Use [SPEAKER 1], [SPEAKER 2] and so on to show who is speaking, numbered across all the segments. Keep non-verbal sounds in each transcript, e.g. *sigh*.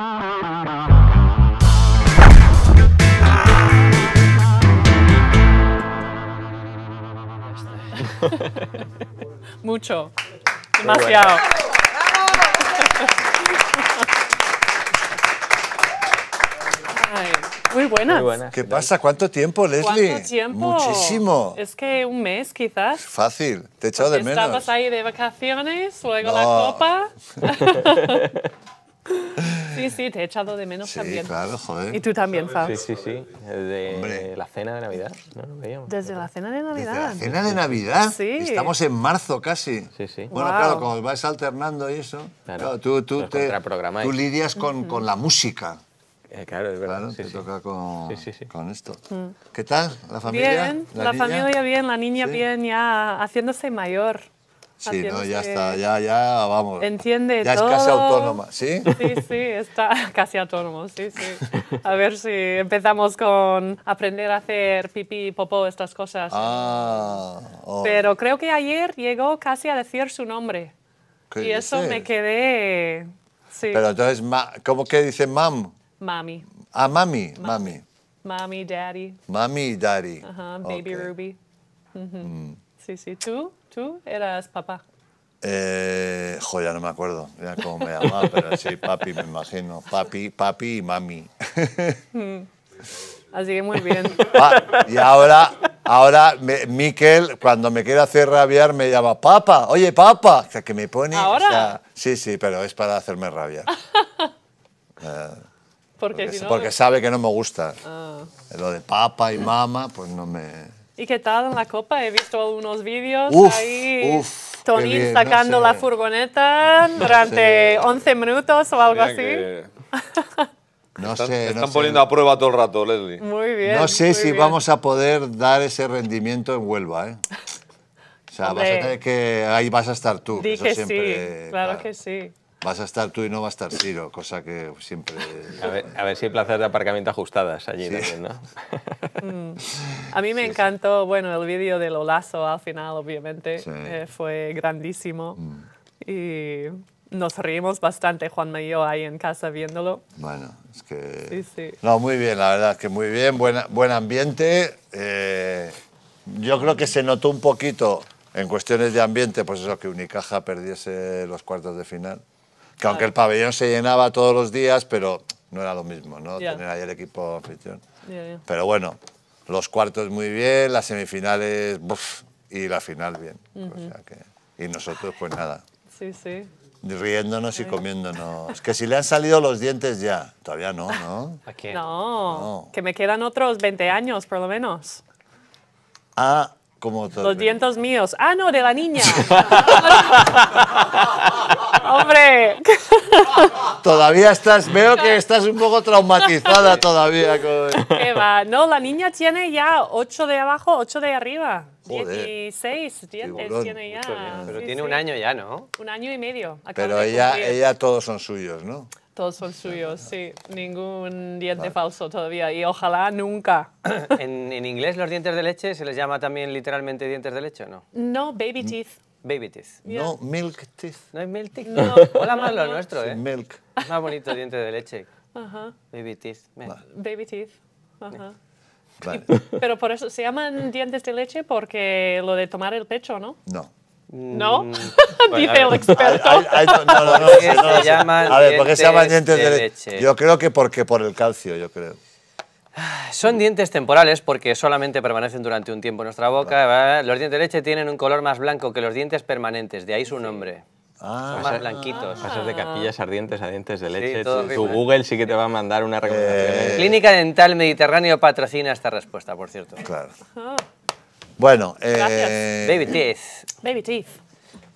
[SPEAKER 1] *laughs* Mucho. Demasiado. muy buenas.
[SPEAKER 2] ¿Qué pasa? ¿Cuánto tiempo, Leslie? tiempo? Muchísimo. Es
[SPEAKER 1] que un mes, quizás.
[SPEAKER 2] Fácil. Te he echado de menos.
[SPEAKER 1] Estabas ahí de vacaciones, luego la copa. *laughs* *laughs* *laughs* Sí, sí, te he echado de menos sí, también. claro, joder. Y tú también, Fab. Sí,
[SPEAKER 3] sí, sí. Desde la cena de Navidad.
[SPEAKER 1] Desde la cena de Navidad. Desde la cena de
[SPEAKER 3] Navidad. Sí. Estamos en marzo
[SPEAKER 2] casi. Sí, sí. Bueno, claro, como vas alternando y eso. tú, tú, te, tú lidias con, con la música. Eh, claro, es verdad. Claro, sí, te toca con, con esto. Mm. ¿Qué tal? ¿La familia? Bien, la, la familia
[SPEAKER 1] bien, la niña bien, ya haciéndose mayor. Sí, no, ya está, ya,
[SPEAKER 2] ya, vamos.
[SPEAKER 1] Entiende todo. Ya es casi autónoma,
[SPEAKER 2] ¿sí? *laughs* Sí, sí,
[SPEAKER 1] está *laughs* casi autónomo, sí, sí. A ver si empezamos con aprender a hacer pipí, popó, estas cosas. Ah, oh. Pero creo que ayer llegó casi a decir su nombre.
[SPEAKER 2] y eso me
[SPEAKER 1] quedé... Sí. Pero entonces,
[SPEAKER 2] ¿cómo que dice mam? Mami. Ah, mami, mami.
[SPEAKER 1] Mami, daddy.
[SPEAKER 2] Mami, daddy. Ajá, baby
[SPEAKER 1] Ruby. Mm. Sí, sí, ¿tú? ¿Tú eras papá?
[SPEAKER 2] Eh, no me acuerdo ya cómo me llamaba, pero sí, papi, me imagino. Papi, papi y mami.
[SPEAKER 1] Mm. Así que muy bien. Ah, y ahora,
[SPEAKER 2] ahora me, Miquel, cuando me quiere hacer rabiar, me llama papa. Oye, papa. O sea, que me pone. ¿Ahora? sí, sí, pero es para hacerme rabia. *laughs* Eh,
[SPEAKER 1] porque, sabe
[SPEAKER 2] que no me gusta. Ah. Lo de papa y mama, pues no me.
[SPEAKER 1] ¿Y qué tal en la copa? He visto algunos vídeos ahí. Uf, Tonín sacando la furgoneta durante 11 minutos o algo así.
[SPEAKER 4] *laughs* no sé. Están poniendo a prueba todo el rato, Leslie.
[SPEAKER 1] Muy
[SPEAKER 5] bien. No sé si
[SPEAKER 2] vamos a poder dar ese rendimiento en Huelva, ¿eh? O sea, vas a tener que. Ahí vas a estar tú.
[SPEAKER 3] que sí,
[SPEAKER 1] claro que sí.
[SPEAKER 2] Vas a estar tú y no va a estar Tiro, cosa que siempre...
[SPEAKER 3] A ver, a ver si hay plazas de aparcamiento ajustadas allí también, ¿no? *laughs*
[SPEAKER 1] Mm. *laughs* A mí me encantó, bueno, el vídeo de olazo al final, obviamente, eh, fue grandísimo. Mm. Y nos reímos bastante, Juanma y yo, ahí en casa viéndolo.
[SPEAKER 2] Bueno, es que... No, muy bien, la verdad, que muy bien, buen, buen ambiente. Eh, yo creo que se notó un poquito... En cuestiones de ambiente, pues eso, que Unicaja perdiese los cuartos de final que aunque el pabellón se llenaba todos los días, pero no era lo mismo, ¿no? Tener ahí el equipo afición. Pero bueno, los cuartos muy bien, las semifinales buf, y la final bien. y nosotros, pues nada. Sí, sí. Riéndonos y comiéndonos. que si le han salido los dientes ya. Todavía no, ¿no?
[SPEAKER 1] *laughs* ¿A No, que me quedan otros 20 años, por lo menos.
[SPEAKER 2] Ah, los
[SPEAKER 1] dientes míos. Ah, no, de la niña. *laughs* Hombre. *laughs*
[SPEAKER 2] Todavía estás, veo que estás un poco traumatizada todavía. Con...
[SPEAKER 1] No, la niña tiene ya 8 de abajo, 8 de arriba. 16 dientes tiene ya. Pero tiene un año ya, ¿no? Un año y medio. Pero ella, ella
[SPEAKER 2] todos son suyos, ¿no?
[SPEAKER 1] todos son suyos, sí. Ningún diente falso todavía y ojalá nunca. *coughs*
[SPEAKER 5] ¿En, inglés los dientes de leche se les llama también literalmente dientes de leche o no?
[SPEAKER 1] No, baby mm. teeth.
[SPEAKER 5] Baby teeth. No,
[SPEAKER 2] milk teeth. No es
[SPEAKER 1] milk teeth. No.
[SPEAKER 5] Hola, más lo *laughs* nuestro, ¿eh? milk. Más bonito diente de leche. Ajá. Baby teeth.
[SPEAKER 1] Baby teeth. Ajá. *laughs* Pero por eso se llaman dientes de leche porque lo de tomar el pecho, ¿no? No. ¿No? Mm. *laughs* Dice el experto. no, no,
[SPEAKER 2] no, a ver, ¿por qué se llaman dientes de, leche? Yo creo que porque por el calcio, yo creo.
[SPEAKER 5] Ah, son dientes temporales porque solamente permanecen durante un tiempo en nuestra boca. Los dientes de leche tienen un color más blanco que los dientes permanentes, de ahí su nombre. Ah. Son más blanquitos. Pasas de capillas ardientes a dientes de leche. tu, Google
[SPEAKER 3] sí que te va a mandar una recomendación.
[SPEAKER 5] Clínica Dental Mediterráneo patrocina esta respuesta, por cierto. Claro.
[SPEAKER 1] Ah.
[SPEAKER 2] Bueno,
[SPEAKER 5] eh... Baby Teeth. Baby Teeth.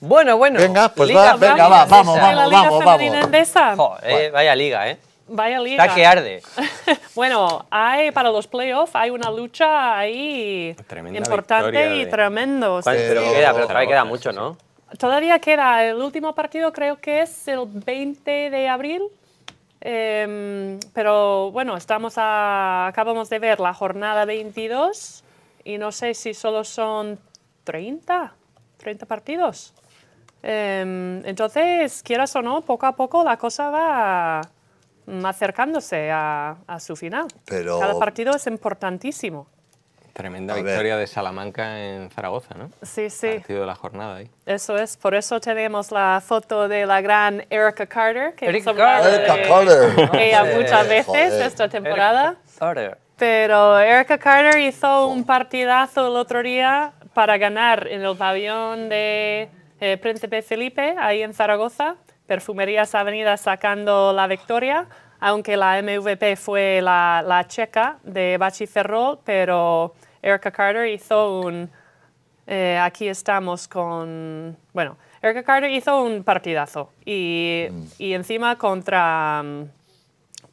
[SPEAKER 5] Bueno, bueno. Venga, pues va, venga, va, vamos, vamos, vamos, vamos. Eh, vaya liga, ¿eh?
[SPEAKER 1] Vaya liga. Está que arde. *laughs* bueno, hay para los playoffs hay una lucha ahí Tremenda importante y tremendo. Pero, todavía queda mucho, ¿no? Todavía queda. El último partido creo que es el 20 de abril. Em, pero bueno, estamos a, acabamos de ver la jornada 22 y no sé si solo son 30, 30 partidos. Em, entonces, quieras o no, poco a poco la cosa va acercándose a, su final. Pero... Cada partido es importantísimo.
[SPEAKER 3] Tremenda victoria de Salamanca en Zaragoza, ¿no? Sí, sí. Partido de la jornada ahí.
[SPEAKER 1] Eso es, por eso tenemos la foto de la gran Erica Carter. Que Eric Carter. Erica Carter. muchas veces esta temporada. Pero Erica Carter hizo un partidazo el otro día para ganar en el pabellón de eh, Príncipe Felipe, ahí en Zaragoza, Perfumerías Avenida sacando la victoria, aunque la MVP fue la, checa de Bachi Ferrol, pero Erica Carter hizo un... Eh, aquí estamos con... Bueno, Erica Carter hizo un partidazo y, mm. y encima contra... Mm,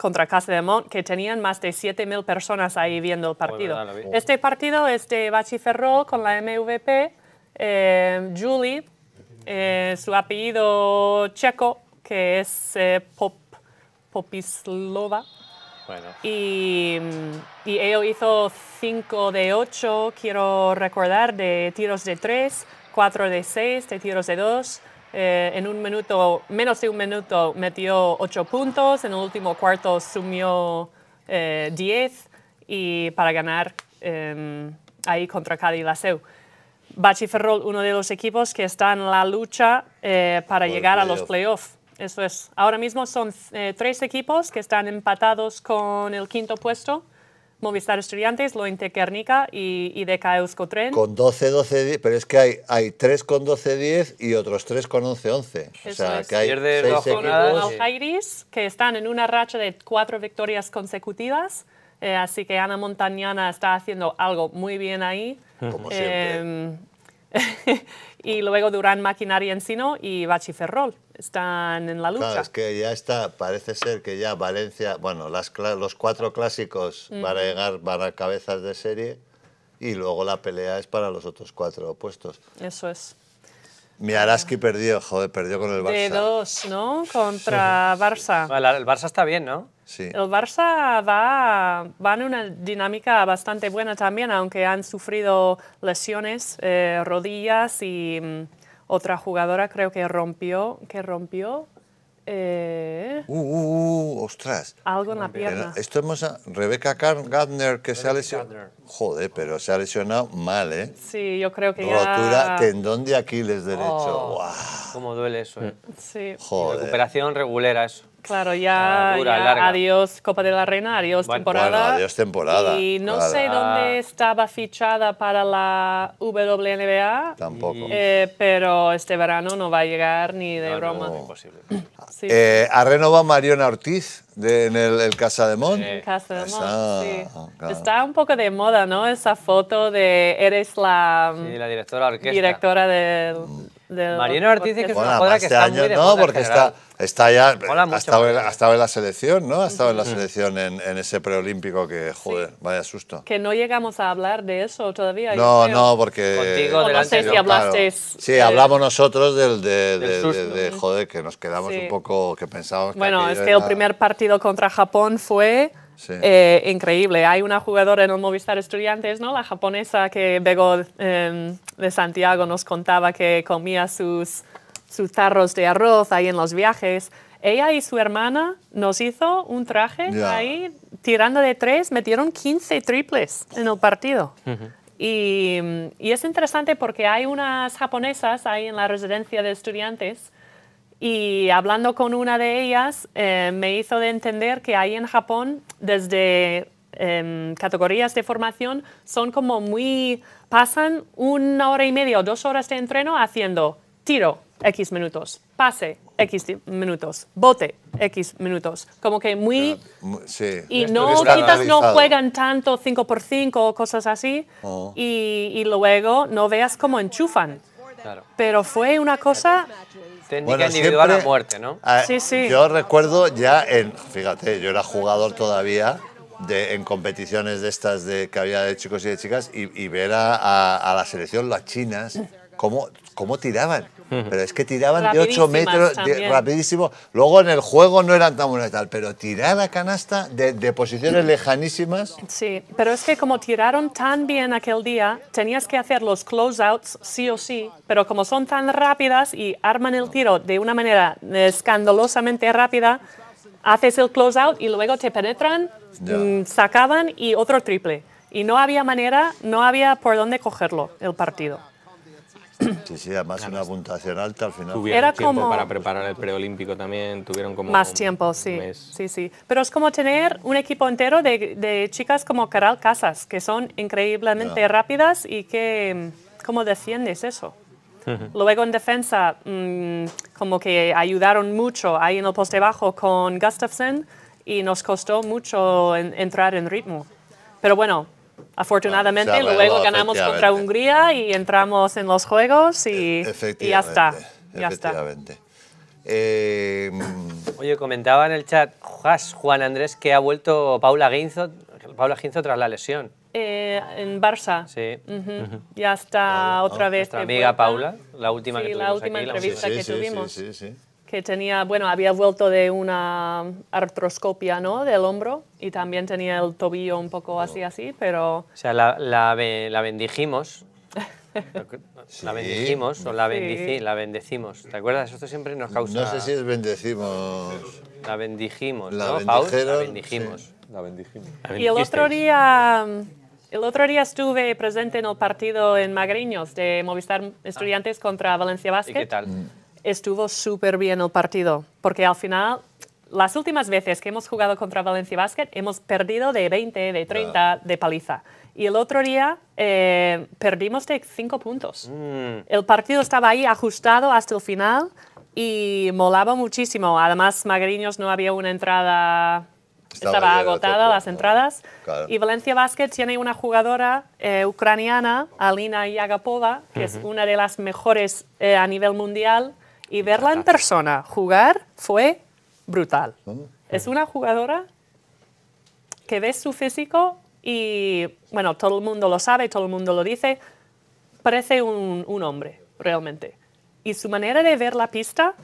[SPEAKER 1] contra Montt, que tenían más de 7.000 personas ahí viendo el partido. este partido es de Bachi Ferrol con la MVP, eh, Julie, eh, su apellido checo, que es eh, Pop, Popislova. Y, mm, y hizo 5 de 8, quiero recordar, de tiros de 3, 4 de 6, de tiros de 2 eh, en un minuto, menos de un minuto, metió ocho puntos. En el último cuarto sumió eh, diez y para ganar em, ahí contra Cádiz la SEU. Ferrol, uno de los equipos que está en la lucha eh, para llegar a los playoffs. Eso es. Ahora mismo son eh, tres equipos que están empatados con el quinto puesto Movistar Estudiantes, Lointe Guernica y, y DK Con
[SPEAKER 2] 12, 12, pero es que hay, hay 3 con 12, 10 y otros 3 con 11, 11. o sea, que hay 6 equipos.
[SPEAKER 1] que están en una racha de cuatro victorias consecutivas. Eh, así que Ana Montañana está haciendo algo muy bien ahí. Como siempre. Em, *laughs* y luego Durán Maquinaria Encino y Bachi Ferrol están en la lucha. es
[SPEAKER 2] que ya está, parece ser que ya Valencia, bueno, las, los cuatro clásicos para van a llegar, van a cabezas de serie y luego la pelea es para los otros cuatro opuestos. Eso es. Miaraski perdió, joder, perdió con el Barça. De
[SPEAKER 1] dos, ¿no? Contra Barça.
[SPEAKER 2] *laughs* El Barça está bien, ¿no? Sí.
[SPEAKER 1] El Barça va, va en una dinámica bastante buena también, aunque han sufrido lesiones, eh, rodillas y mm, otra jugadora creo que rompió, que rompió eh, uh, uh, uh, uh ostras. Algo en la pierna.
[SPEAKER 2] Esto hemos a Rebeca Gardner que se ha lesionado. Joder, pero se ha lesionado mal, ¿eh?
[SPEAKER 1] Sí, yo creo que Rotura,
[SPEAKER 2] tendón de Aquiles derecho. wow. Oh,
[SPEAKER 5] cómo duele eso, ¿eh? Sí. Joder. Recuperación regulera eso.
[SPEAKER 1] Claro, ya, adiós Copa de la Reina, adiós temporada. Y no sé dónde ah. estaba fichada para la WNBA. Tampoco. Eh, pero este verano no va a llegar ni de broma. No. Imposible. ¿A Eh,
[SPEAKER 2] ha Mariona Ortiz de, en el, Casa de Mont? Casa de Está
[SPEAKER 1] un poco de moda, ¿no? Esa foto de eres la...
[SPEAKER 2] Mm,
[SPEAKER 1] directora del... Mm de Mariano Ortiz es una que este está año, No, porque está,
[SPEAKER 2] está, ya, ha estado, en, la selección, ¿no? Ha estado en la selección en, ese preolímpico que, joder, vaya susto.
[SPEAKER 1] Que no llegamos a hablar de eso todavía. No, no,
[SPEAKER 2] porque... si Sí, hablamos nosotros del, de, joder, que nos quedamos un poco, que pensamos... Bueno, es que el primer
[SPEAKER 1] partido contra Japón fue eh, increíble. Hay una jugadora en el Movistar Estudiantes, ¿no? La japonesa que Bego em, de Santiago nos contaba que comía sus, sus tarros de arroz ahí en los viajes. Ella y su hermana nos hizo un traje ahí, tirando de tres, metieron 15 triples en el partido. y, y, es interesante porque hay unas japonesas ahí en la residencia de estudiantes y hablando con una de ellas, eh, me hizo de entender que ahí en Japón, desde em, categorías de formación, son como muy, pasan una hora y media o dos horas de entreno haciendo tiro, X minutos, pase, X minutos, bote, X minutos. Como que muy...
[SPEAKER 2] Ah, sí, y no, quizás no juegan
[SPEAKER 1] tanto 5 por 5 o cosas así. Oh. Y, y, luego no veas cómo enchufan. Pero fue una cosa
[SPEAKER 5] Técnica bueno, individual siempre, a muerte,
[SPEAKER 2] ¿no? Yo recuerdo ya en, fíjate, yo era jugador todavía de, en competiciones de estas de, que había de chicos y de chicas y, ver a, la selección, las chinas, cómo, cómo tiraban. Pero es que tiraban de 8 metros, rapidísimo. Luego en el juego no eran tan buenas tal, pero tirar a canasta de, posiciones lejanísimas. Sí,
[SPEAKER 1] pero es que como tiraron tan bien aquel día, tenías que hacer los closeouts sí o sí, pero como son tan rápidas y arman el tiro de una manera escandalosamente rápida, haces el closeout y luego te penetran, mm, sacaban y otro triple. Y no había manera, no había por dónde cogerlo el partido.
[SPEAKER 2] *coughs* Sí, sí, además una puntuación alta al final.
[SPEAKER 1] Tuvieron tiempo como... para
[SPEAKER 3] preparar el preolímpico también, tuvieron como... Más tiempo,
[SPEAKER 1] sí, sí, sí. Pero es como tener un equipo entero de, de chicas como Caral Casas, que son increíblemente rápidas y que... Mm, ¿Cómo defiendes eso? Luego en defensa, mm, como que ayudaron mucho ahí en el poste bajo con Gustafsson y nos costó mucho entrar en ritmo. Pero bueno, Afortunadamente, luego ganamos contra Hungría y entramos en los juegos y, y ya está. Ya
[SPEAKER 5] eh, Oye, comentaba en el chat Juan Andrés que ha vuelto Paula Ginzo, Paula Ginzo tras la lesión.
[SPEAKER 1] Eh, en Barça. Sí. Y Ya está otra vez. Nuestra amiga
[SPEAKER 5] Paula, la última que tuvimos la última entrevista que tuvimos. Sí, sí, sí
[SPEAKER 1] que tenía, bueno, había vuelto de una artroscopia, ¿no? Del hombro y también tenía el tobillo un poco así, oh. así, pero... O
[SPEAKER 5] sea, la, la, la bendijimos. *laughs* la bendijimos o la, bendici, la bendecimos. ¿Te acuerdas? Esto siempre nos causa... No sé si es bendecimos... La bendijimos,
[SPEAKER 1] la ¿no, La
[SPEAKER 3] bendijimos. La bendijimos. Y el otro
[SPEAKER 1] día... El otro día estuve presente en el partido en Magriños de Movistar Estudiantes ah. contra Valencia Basket. ¿Y qué tal? estuvo súper bien el partido, porque al final las últimas veces que hemos jugado contra Valencia Basket hemos perdido de 20, de 30, de paliza. Y el otro día eh, perdimos de 5 puntos. Mm. El partido estaba ahí ajustado hasta el final y molaba muchísimo. Además, Magriños no había una entrada, estaba, agotada las entradas. Y Valencia Basket tiene una jugadora eh, ucraniana, Alina Yagapova, que es una de las mejores eh, a nivel mundial y verla en persona jugar fue brutal. Es una jugadora que ve su físico y, bueno, todo el mundo lo sabe, todo el mundo lo dice, parece un, hombre, realmente. Y su manera de ver la pista,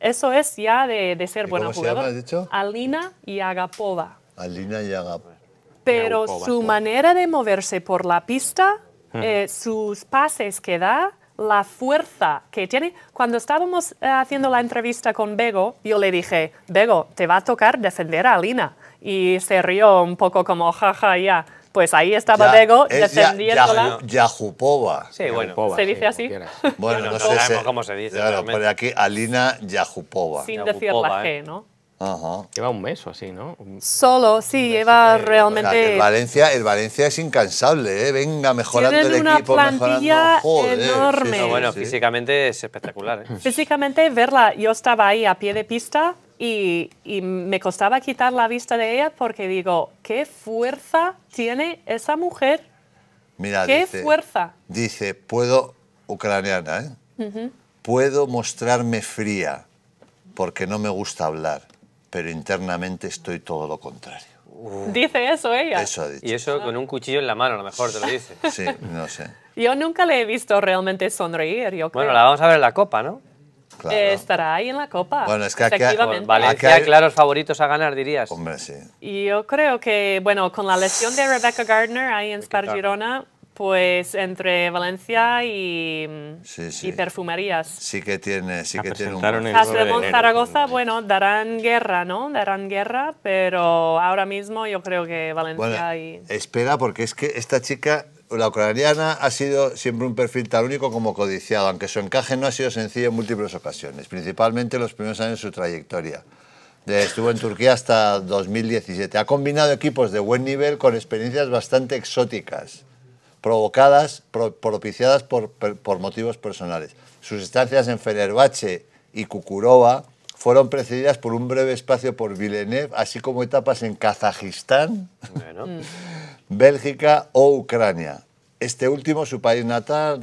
[SPEAKER 1] eso es ya de, de ser buena jugadora. dicho? Alina Yagapova.
[SPEAKER 2] Alina Yagapova.
[SPEAKER 1] Pero su manera de moverse por la pista, eh, sus pases que da, la fuerza que tiene. Cuando estábamos eh, haciendo la entrevista con Bego, yo le dije, Bego, te va a tocar defender a Alina. Y se rió un poco como, jaja, ya. Pues ahí estaba ya, Bego es eh, defendiéndola.
[SPEAKER 2] Yahupova. Sí, bueno. ¿Se dice así? Bueno, no, sé, cómo se dice. Claro, aquí Alina Yahupova. Sin decir la G, ¿eh? ¿no? Lleva un mes o así, ¿no?
[SPEAKER 1] Solo, sí, lleva realmente... el, Valencia,
[SPEAKER 2] Valencia es incansable, ¿eh? venga mejorando el una equipo. plantilla una plantilla enorme. Sí, bueno, físicamente es
[SPEAKER 5] espectacular. ¿eh?
[SPEAKER 1] Físicamente, verla, yo estaba ahí a pie de pista y, me costaba quitar la vista de ella porque digo, qué fuerza tiene esa mujer.
[SPEAKER 2] Mira, qué fuerza. Dice, puedo, ucraniana, ¿eh? Puedo mostrarme fría porque no me gusta hablar pero internamente estoy todo lo contrario. Uh.
[SPEAKER 1] Dice eso ella. Eso ha dicho.
[SPEAKER 5] Y eso con un cuchillo en la mano, a lo mejor te lo dice. *laughs* sí, no sé.
[SPEAKER 1] Yo nunca le he visto realmente sonreír, yo Bueno, la
[SPEAKER 5] vamos a ver en la copa, ¿no?
[SPEAKER 1] Claro. Eh, estará ahí en la copa. Bueno, es que aquí Vale,
[SPEAKER 5] claros favoritos a ganar, dirías. Hombre, sí.
[SPEAKER 1] Y yo creo que, bueno, con la lesión de Rebecca Gardner ahí en Spargirona, pues entre Valencia y, perfumerías. Sí
[SPEAKER 2] que tiene, sí ah, que tiene un... Zaragoza,
[SPEAKER 1] bueno, darán guerra, ¿no? Darán guerra, pero ahora mismo yo creo que Valencia y...
[SPEAKER 2] Espera, porque es que esta chica la ucraniana ha sido siempre un perfil tan único como codiciado, aunque su encaje no ha sido sencillo en múltiples ocasiones, principalmente en los primeros años de su trayectoria. Estuvo en Turquía hasta 2017. Ha combinado equipos de buen nivel con experiencias bastante exóticas provocadas, propiciadas por, motivos personales. Sus estancias en Fenerbahce y Kukurova fueron precedidas por un breve espacio por Vilenev, así como etapas en Kazajistán, mm. Bélgica o Ucrania. Este último, su país natal,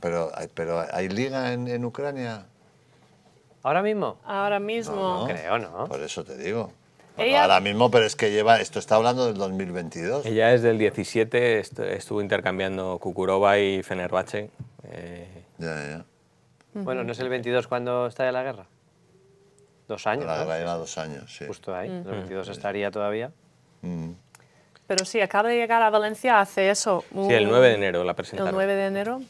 [SPEAKER 2] pero, pero ¿hay liga en, en Ucrania?
[SPEAKER 1] ¿Ahora mismo? Ahora mismo. no. Creo,
[SPEAKER 2] ¿no? Por eso te digo. Ahora mismo, pero es que lleva, esto está hablando del 2022. Ella es del 17
[SPEAKER 3] estuvo intercambiando Kukurova y Fenerbahce. Eh. Ya, ya.
[SPEAKER 5] Bueno, ¿no es el 22 cuando está de la guerra? Dos años. La guerra lleva dos años, sí. Justo ahí, el 22 estaría todavía.
[SPEAKER 1] Pero sí, acaba de llegar a Valencia hace eso. sí, el 9 de enero la presentaron. El 9 de enero.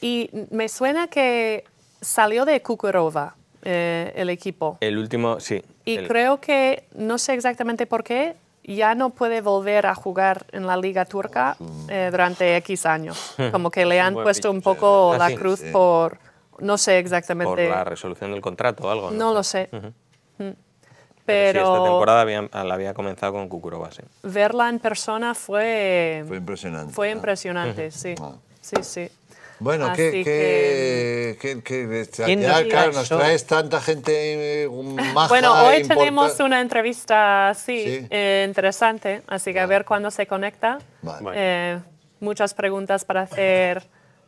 [SPEAKER 1] Y me suena que salió de Kukurova. Eh, el equipo.
[SPEAKER 3] El último, sí. Y creo
[SPEAKER 1] que, no sé exactamente por qué, ya no puede volver a jugar en la liga turca oh, eh, durante X años. *laughs* Como que le han puesto un poco ah, la cruz por, no sé exactamente. Por la
[SPEAKER 3] resolución del contrato o algo. No, lo sé. Mm.
[SPEAKER 1] Pero, sí, esta
[SPEAKER 3] temporada ah, la había comenzado con Kukurova,
[SPEAKER 1] Verla en persona fue... Fue impresionante. Fue impresionante, ah. sí. Sí, sí. Bueno, que,
[SPEAKER 2] que, que, ya, claro, nos traes tanta gente más. Eh, *laughs* bueno, hoy tenemos
[SPEAKER 1] una entrevista sí. Eh, interesante, así que a ver cuándo se conecta. Eh, muchas preguntas para hacer.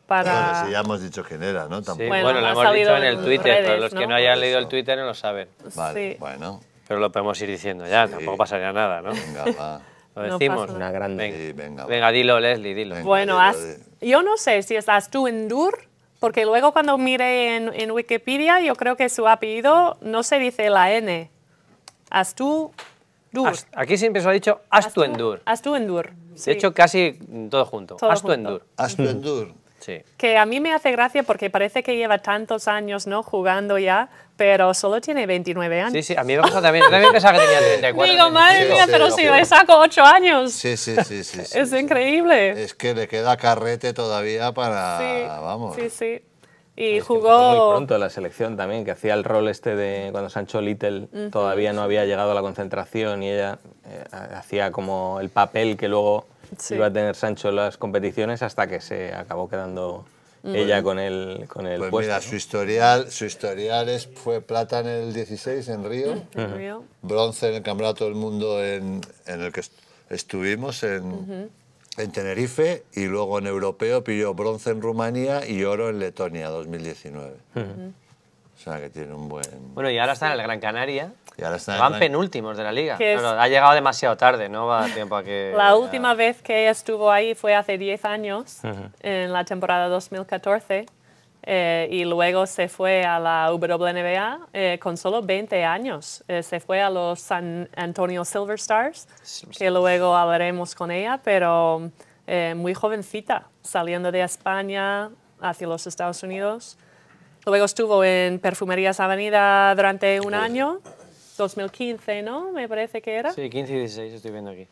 [SPEAKER 1] Para... Bueno, si ya hemos dicho quién era, ¿no?
[SPEAKER 2] Sí. Bueno, lo hemos
[SPEAKER 5] dicho en el Twitter, pero los que no, hayan leído el Twitter no lo saben. Vale, bueno. Pero lo podemos ir diciendo ya, tampoco pasaría nada, ¿no? Venga, va. *laughs* Lo decimos. una gran Venga, venga, dilo, Leslie, dilo. bueno, haz
[SPEAKER 1] yo no sé si es dur porque luego cuando mire en, Wikipedia, yo creo que su apellido no se dice la N. Astu.
[SPEAKER 5] As, aquí siempre se ha dicho Astuendur.
[SPEAKER 1] Astuendur. Se De hecho,
[SPEAKER 5] casi todo junto. Astu Endur.
[SPEAKER 1] Que a mí me hace gracia porque parece que lleva tantos años no jugando ya, pero solo tiene 29 años. Sí, sí, a mí me pasa también. también pensaba
[SPEAKER 5] que tenía
[SPEAKER 2] 34. Digo,
[SPEAKER 1] madre mía, pero si le saco 8 años.
[SPEAKER 2] Sí, sí, sí. sí
[SPEAKER 1] *laughs* es increíble. Es
[SPEAKER 2] que le queda carrete todavía
[SPEAKER 3] para. vamos. Sí,
[SPEAKER 1] sí. Y jugó. Muy
[SPEAKER 3] pronto la selección también, que hacía el rol este de cuando Sancho Little todavía no había llegado a la concentración y ella eh, hacía como el papel que luego iba a tener Sancho las
[SPEAKER 2] competiciones hasta que se acabó quedando mm. ella con el, con el pues Mira, su historial, su historial es, fue plata en el 16 en mm, Río, bronce en el Campeonato del Mundo en, en el que estuvimos en, en, Tenerife y luego en Europeo pidió bronce en Rumanía y oro en Letonia 2019. O sea, que tiene un buen...
[SPEAKER 5] Bueno, y ahora está en el Gran Canaria.
[SPEAKER 2] Y ahora Van
[SPEAKER 5] penúltimos de la liga. ha llegado demasiado tarde, no va a tiempo a que... La
[SPEAKER 1] última vez que estuvo ahí fue hace 10 años, en la temporada 2014. Eh, y luego se fue a la WNBA eh, con solo 20 años. Eh, se fue a los San Antonio Silver Stars, que luego hablaremos con ella, pero muy jovencita, saliendo de España hacia los Estados Unidos. Luego estuvo en Perfumerías Avenida durante un año, 2015, ¿no? Me parece que era.
[SPEAKER 3] Sí, 15 y 16 estoy viendo aquí.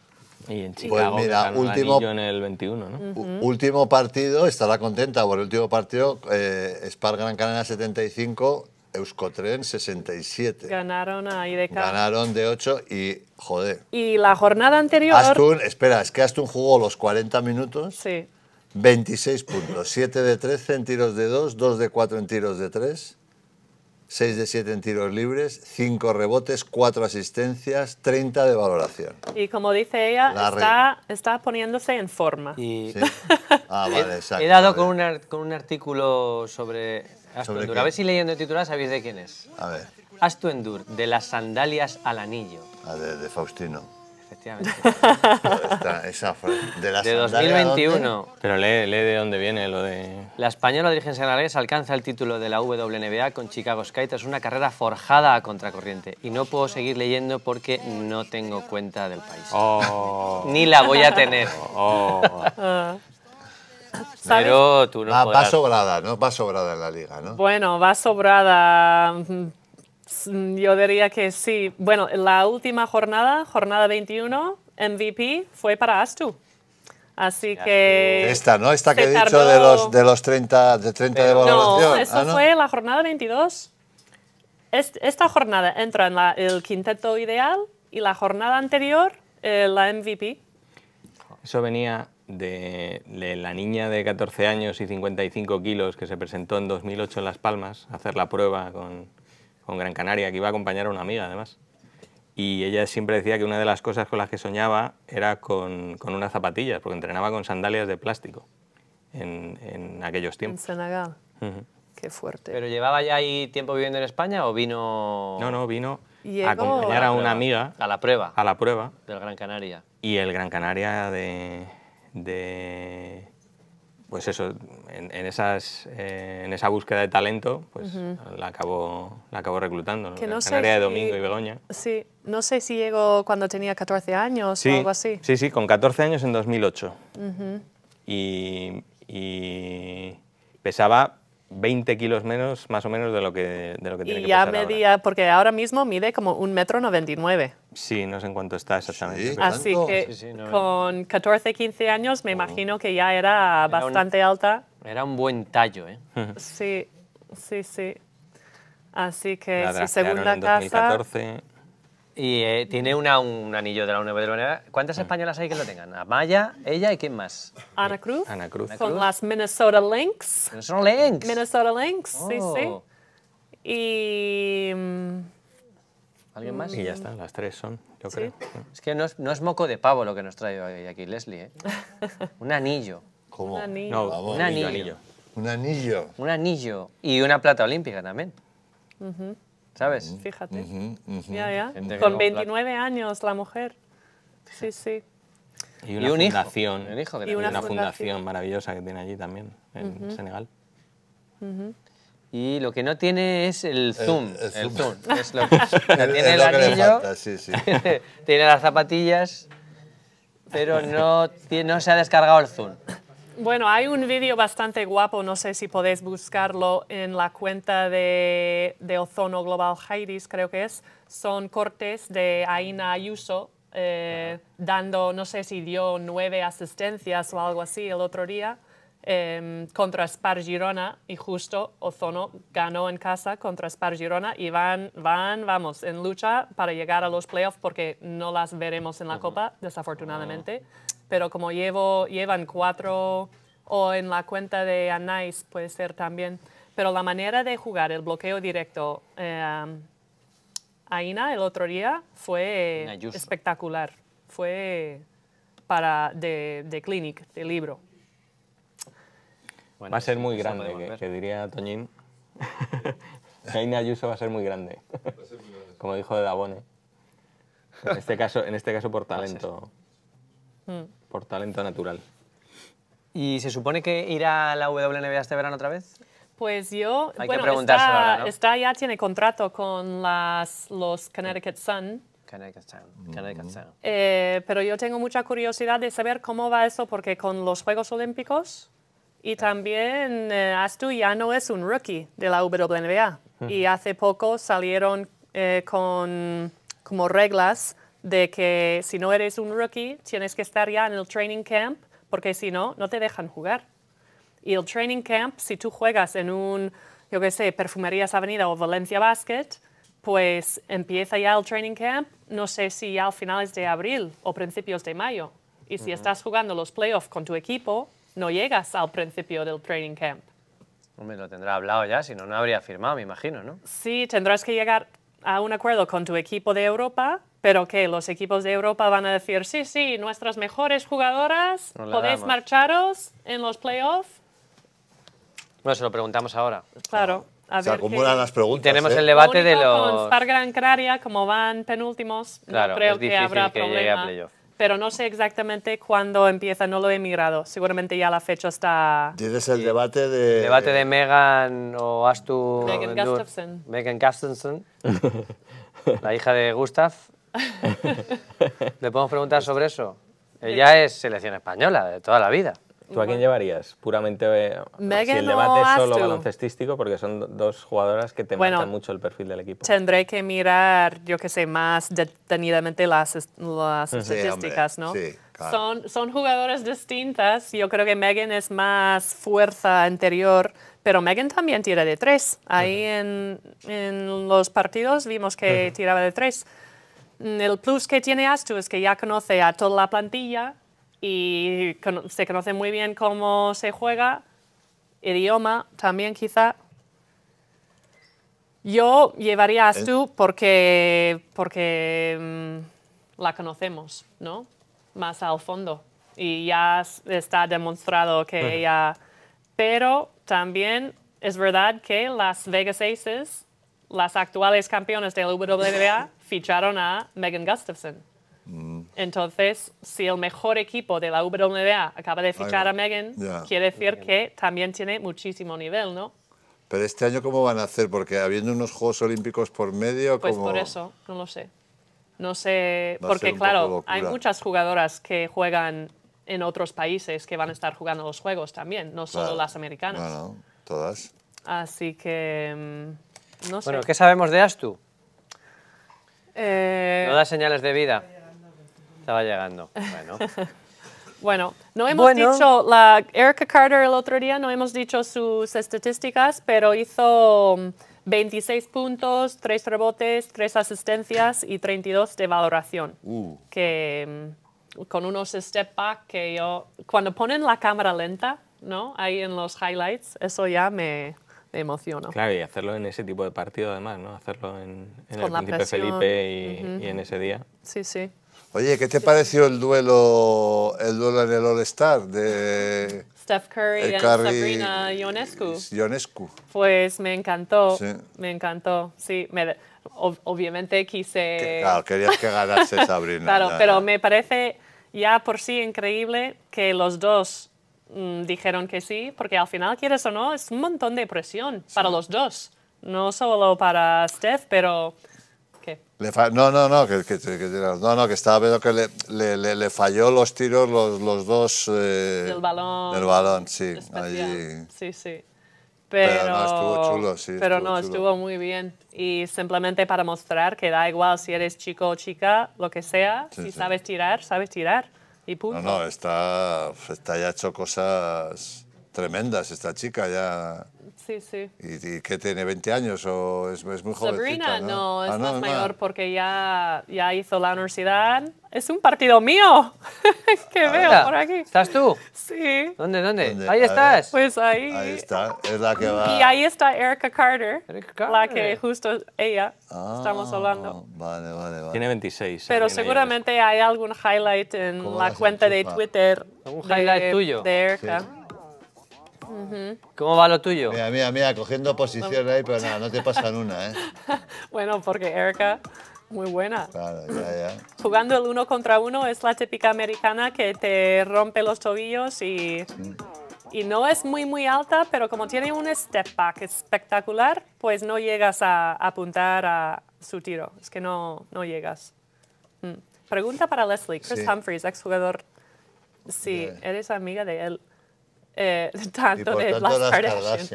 [SPEAKER 3] Y en pues Chicago, mira, último, en
[SPEAKER 2] el 21, ¿no? Último partido, estará contenta por el último partido, eh, Spar Gran Canaria 75, Euskotren 67.
[SPEAKER 1] Ganaron a IDK.
[SPEAKER 2] Ganaron de 8 y, joder.
[SPEAKER 1] Y la jornada anterior... Astun,
[SPEAKER 2] espera, es que Astun jugó los 40 minutos. Sí. 26 puntos, 7 de 13 en tiros de 2, 2 de 4 en tiros de 3, 6 de 7 en tiros libres, 5 rebotes, 4 asistencias, 30 de valoración.
[SPEAKER 1] Y como dice ella, está, está, poniéndose en forma.
[SPEAKER 2] Y
[SPEAKER 5] ¿Sí?
[SPEAKER 3] *laughs* ah, vale, exacto, He dado
[SPEAKER 5] con un, con un artículo sobre Astuendur. A ver si leyendo el titular sabéis de quién es. A ver. Astuendur, de las sandalias al anillo. Ah, de Faustino
[SPEAKER 1] de 2021.
[SPEAKER 5] Pero lee, de dónde viene lo de... La española de origen senegalés alcanza el título de la WNBA con Chicago Sky Es una carrera forjada a contracorriente. Y no puedo seguir leyendo porque no tengo cuenta del país. Oh. Ni la voy a tener. Oh.
[SPEAKER 2] Pero tú no ah, Va sobrada, ¿no? Va sobrada en la liga, ¿no?
[SPEAKER 1] Bueno, va sobrada yo diría que sí. Bueno, la última jornada, jornada 21, MVP fue para Astu. Así que... Esta, ¿no? Esta que he dicho de, los, de
[SPEAKER 2] los 30 de, 30 de No, eso ah, fue
[SPEAKER 1] la jornada 22. esta jornada entra en el quinteto ideal y la jornada anterior eh, la MVP.
[SPEAKER 3] Eso venía de, de, la niña de 14 años y 55 kilos que se presentó en 2008 en Las Palmas a hacer la prueba con, con Gran Canaria, que iba a acompañar a una amiga además. Y ella siempre decía que una de las cosas con las que soñaba era con, con unas zapatillas, porque entrenaba con sandalias de plástico en, aquellos tiempos. En Senegal. Qué fuerte. ¿Pero llevaba
[SPEAKER 5] ya ahí tiempo viviendo en España o vino...? No, no,
[SPEAKER 3] vino a acompañar a, una amiga. A la prueba. A la prueba.
[SPEAKER 5] Del Gran Canaria.
[SPEAKER 3] Y el Gran Canaria de pues eso, en, esas, eh, en esa búsqueda de talento, pues la, acabo, la acabo reclutando. En Que no Canaria de Domingo y Begoña.
[SPEAKER 1] Sí, no sé si llegó cuando tenía 14 años o algo así.
[SPEAKER 3] Sí, sí, con 14 años en 2008. y, y pesaba 20 kilos menos, más o menos, de lo que, de lo que tiene y ya medía,
[SPEAKER 1] porque ahora mismo mide como 1,99 metro
[SPEAKER 3] Sí, no sé en cuánto está exactamente. Así que eh.
[SPEAKER 1] con 14, 15 años me oh. imagino que ya era, bastante alta.
[SPEAKER 3] Era un buen tallo, ¿eh?
[SPEAKER 1] sí, sí, sí. Así que segunda clase casa...
[SPEAKER 5] Y eh, tiene una, un anillo de la Unión Europea. ¿Cuántas mm. españolas hay que lo tengan? Amaya, ella y quién más?
[SPEAKER 1] Ana Cruz. Ana Cruz. Con las Minnesota Lynx. Minnesota Lynx. Minnesota Lynx, sí, oh. sí. Y. Mm, ¿Alguien más? Y ya está, las
[SPEAKER 3] tres son,
[SPEAKER 5] yo creo. Es que no es, moco de pavo lo que nos trae hoy aquí Leslie, ¿eh? *laughs* Un anillo. ¿Cómo? Un anillo. No, un anillo. Un anillo. Un anillo. Y una plata olímpica también. ¿sabes? Fíjate.
[SPEAKER 1] Con 29 años la mujer. Sí, sí. Y una un fundación, hijo? una, fundación.
[SPEAKER 3] maravillosa que tiene allí también, en Senegal. Y lo que no tiene es el zoom. El, zoom. tiene
[SPEAKER 5] tiene las zapatillas, pero no, no se ha descargado el zoom.
[SPEAKER 1] Bueno, hay un vídeo bastante guapo, no sé si podéis buscarlo en la cuenta de, Ozono Global Jairis, creo que es. Son cortes de Aina Ayuso eh, dando, no sé si dio nueve asistencias o algo así el otro día em, contra Spar Girona y justo Ozono ganó en casa contra Spar Girona y van, van, vamos, en lucha para llegar a los playoffs porque no las veremos en la Copa, desafortunadamente. Ah pero como llevo, llevan cuatro o en la cuenta de Anais puede ser también. Pero la manera de jugar el bloqueo directo eh, Aina el otro día fue espectacular. Fue para de, de Clinic, de libro.
[SPEAKER 3] va a ser muy grande, que, diría Toñín. *laughs* Aina Ayuso va a ser muy grande. Como dijo de Dabone. En este caso, en este caso por talento. Mm por talento natural.
[SPEAKER 5] ¿Y se supone que irá a la WNBA este verano otra vez?
[SPEAKER 1] Pues yo, Hay que está, está, ya tiene contrato con los Connecticut Sun. Connecticut Sun. Connecticut mm. Sun. Eh, pero yo tengo mucha curiosidad de saber cómo va eso, porque con los Juegos Olímpicos y también eh, Astu ya no es un rookie de la WNBA. Y hace poco salieron eh, con como reglas de que si no eres un rookie, tienes que estar ya en el training camp, porque si no, no te dejan jugar. Y el training camp, si tú juegas en un, yo qué sé, Perfumerías Avenida o Valencia Basket, pues empieza ya el training camp, no sé si ya a finales de abril o principios de mayo. Y si estás jugando los playoffs con tu equipo, no llegas al principio del training camp.
[SPEAKER 5] Hombre, lo tendrá hablado ya, si no, no habría firmado, me imagino, ¿no?
[SPEAKER 1] Sí, tendrás que llegar a un acuerdo con tu equipo de Europa pero que los equipos de Europa van a decir, sí, sí, nuestras mejores jugadoras, podéis marcharos en los playoffs.
[SPEAKER 5] Bueno, se lo preguntamos ahora.
[SPEAKER 1] Claro. A se ver acumulan las preguntas. tenemos ¿eh? el debate de los... Con Gran Canaria, como van penúltimos, claro, creo que habrá problema. pero no sé exactamente cuándo empieza, no lo he mirado. Seguramente ya la fecha está...
[SPEAKER 5] Tienes el debate de... debate de Megan o Astu... Megan Gustafsson, *laughs* la hija de Gustav,
[SPEAKER 3] *laughs* ¿Le podemos preguntar sobre eso? Ella es selección española de toda la vida. ¿Tú a quién llevarías? Puramente eh, si el debate es solo baloncestístico, porque son dos jugadoras que te bueno, mucho el perfil del equipo.
[SPEAKER 1] Tendré que mirar, yo que sé, más detenidamente las, las estadísticas, ¿no? son, son jugadoras distintas. Yo creo que Megan es más fuerza anterior, pero Megan también tira de tres. Ahí en, en, los partidos vimos que tiraba de tres. Mm, el plus que tiene Astu es que ya conoce a toda la plantilla y se conoce muy bien cómo se juega, idioma también quizá. Yo llevaría a Astu porque, porque mm, la conocemos, ¿no? Más al fondo. Y ya está demostrado que ella... Pero también es verdad que las Vegas Aces, las actuales campeonas del WBA, *laughs* ficharon a Megan Gustafson. Mm. Entonces, si el mejor equipo de la WWE acaba de fichar a Megan, quiere decir que también tiene muchísimo nivel, ¿no?
[SPEAKER 2] Pero este año, ¿cómo van a hacer? Porque habiendo unos Juegos Olímpicos por medio, Pues por eso,
[SPEAKER 1] no lo sé. No sé, porque claro, hay muchas jugadoras que juegan en otros países que van a estar jugando los Juegos también, no solo las americanas. Bueno, todas. Así que, mm, no sé. Bueno, ¿qué
[SPEAKER 5] sabemos de Astu?
[SPEAKER 1] Eh, no
[SPEAKER 5] da señales de vida. Estaba llegando.
[SPEAKER 1] Bueno. *laughs* no hemos dicho, la Erica Carter el otro día no hemos dicho sus estadísticas, pero hizo 26 mm, puntos, 3 rebotes, 3 asistencias y 32 de valoración. Uh. Que mm, con unos step back que yo, cuando ponen la cámara lenta, ¿no? Ahí en los highlights, eso ya me, emociono. Claro, y hacerlo en ese
[SPEAKER 3] tipo de partido además, ¿no? Hacerlo en, en el Príncipe Felipe y, en ese día.
[SPEAKER 1] Sí, sí.
[SPEAKER 2] Oye, ¿qué te pareció el duelo, el duelo en el All-Star de...
[SPEAKER 1] Steph Curry y Sabrina Ionescu. Ionescu. Pues me encantó, me encantó, sí. obviamente quise... claro,
[SPEAKER 2] querías que ganase *laughs* Sabrina. claro, pero me
[SPEAKER 1] parece ya por sí increíble que los dos Mm, dijeron que sí, porque al final, quieres o no, es un montón de presión para los dos. No solo para Steph, pero...
[SPEAKER 2] no, no, no, que, no, no, que estaba viendo que le, le, le, falló los tiros los, los dos... Eh, del balón. Del balón, sí. Allí. Sí, sí. Pero, pero, no, estuvo chulo, sí. Pero no, estuvo
[SPEAKER 1] muy bien. Y simplemente para mostrar que da igual si eres chico o chica, lo que sea, si sabes tirar, sabes tirar. No, no,
[SPEAKER 2] está, está ya hecho cosas tremendas esta chica, ya sí, sí. ¿Y, qué tiene, 20 años o es, muy joven? Sabrina, ¿no? no es ah, más mayor
[SPEAKER 1] porque ya, ya hizo la universidad. Es un partido mío *laughs* que veo por aquí. ¿Estás tú? Sí.
[SPEAKER 5] ¿Dónde,
[SPEAKER 2] dónde? Ahí estás.
[SPEAKER 1] Pues ahí.
[SPEAKER 2] Ahí está, es la que va. Y
[SPEAKER 1] ahí está Erica Carter, la que justo ella estamos ah, hablando.
[SPEAKER 2] Vale, vale, vale. Tiene 26.
[SPEAKER 3] Pero seguramente
[SPEAKER 1] hay algún highlight en la cuenta de Twitter. ¿Algún highlight tuyo? De Erika.
[SPEAKER 2] ¿Cómo va lo tuyo? Mira, mira, mira, cogiendo posición ahí, pero nada, no te pasan una, ¿eh?
[SPEAKER 1] *laughs* bueno, porque Erika, muy buena. Claro, ya, ya. Jugando el uno contra uno es la típica americana que te rompe los tobillos y... Mm. Y no es muy, muy alta, pero como tiene un step back espectacular, pues no llegas a apuntar a su tiro. Es que no, no llegas. Mm. Pregunta para Leslie. Chris Humphries, exjugador. Sí, eres amiga de él. Eh, *laughs* tanto de las, las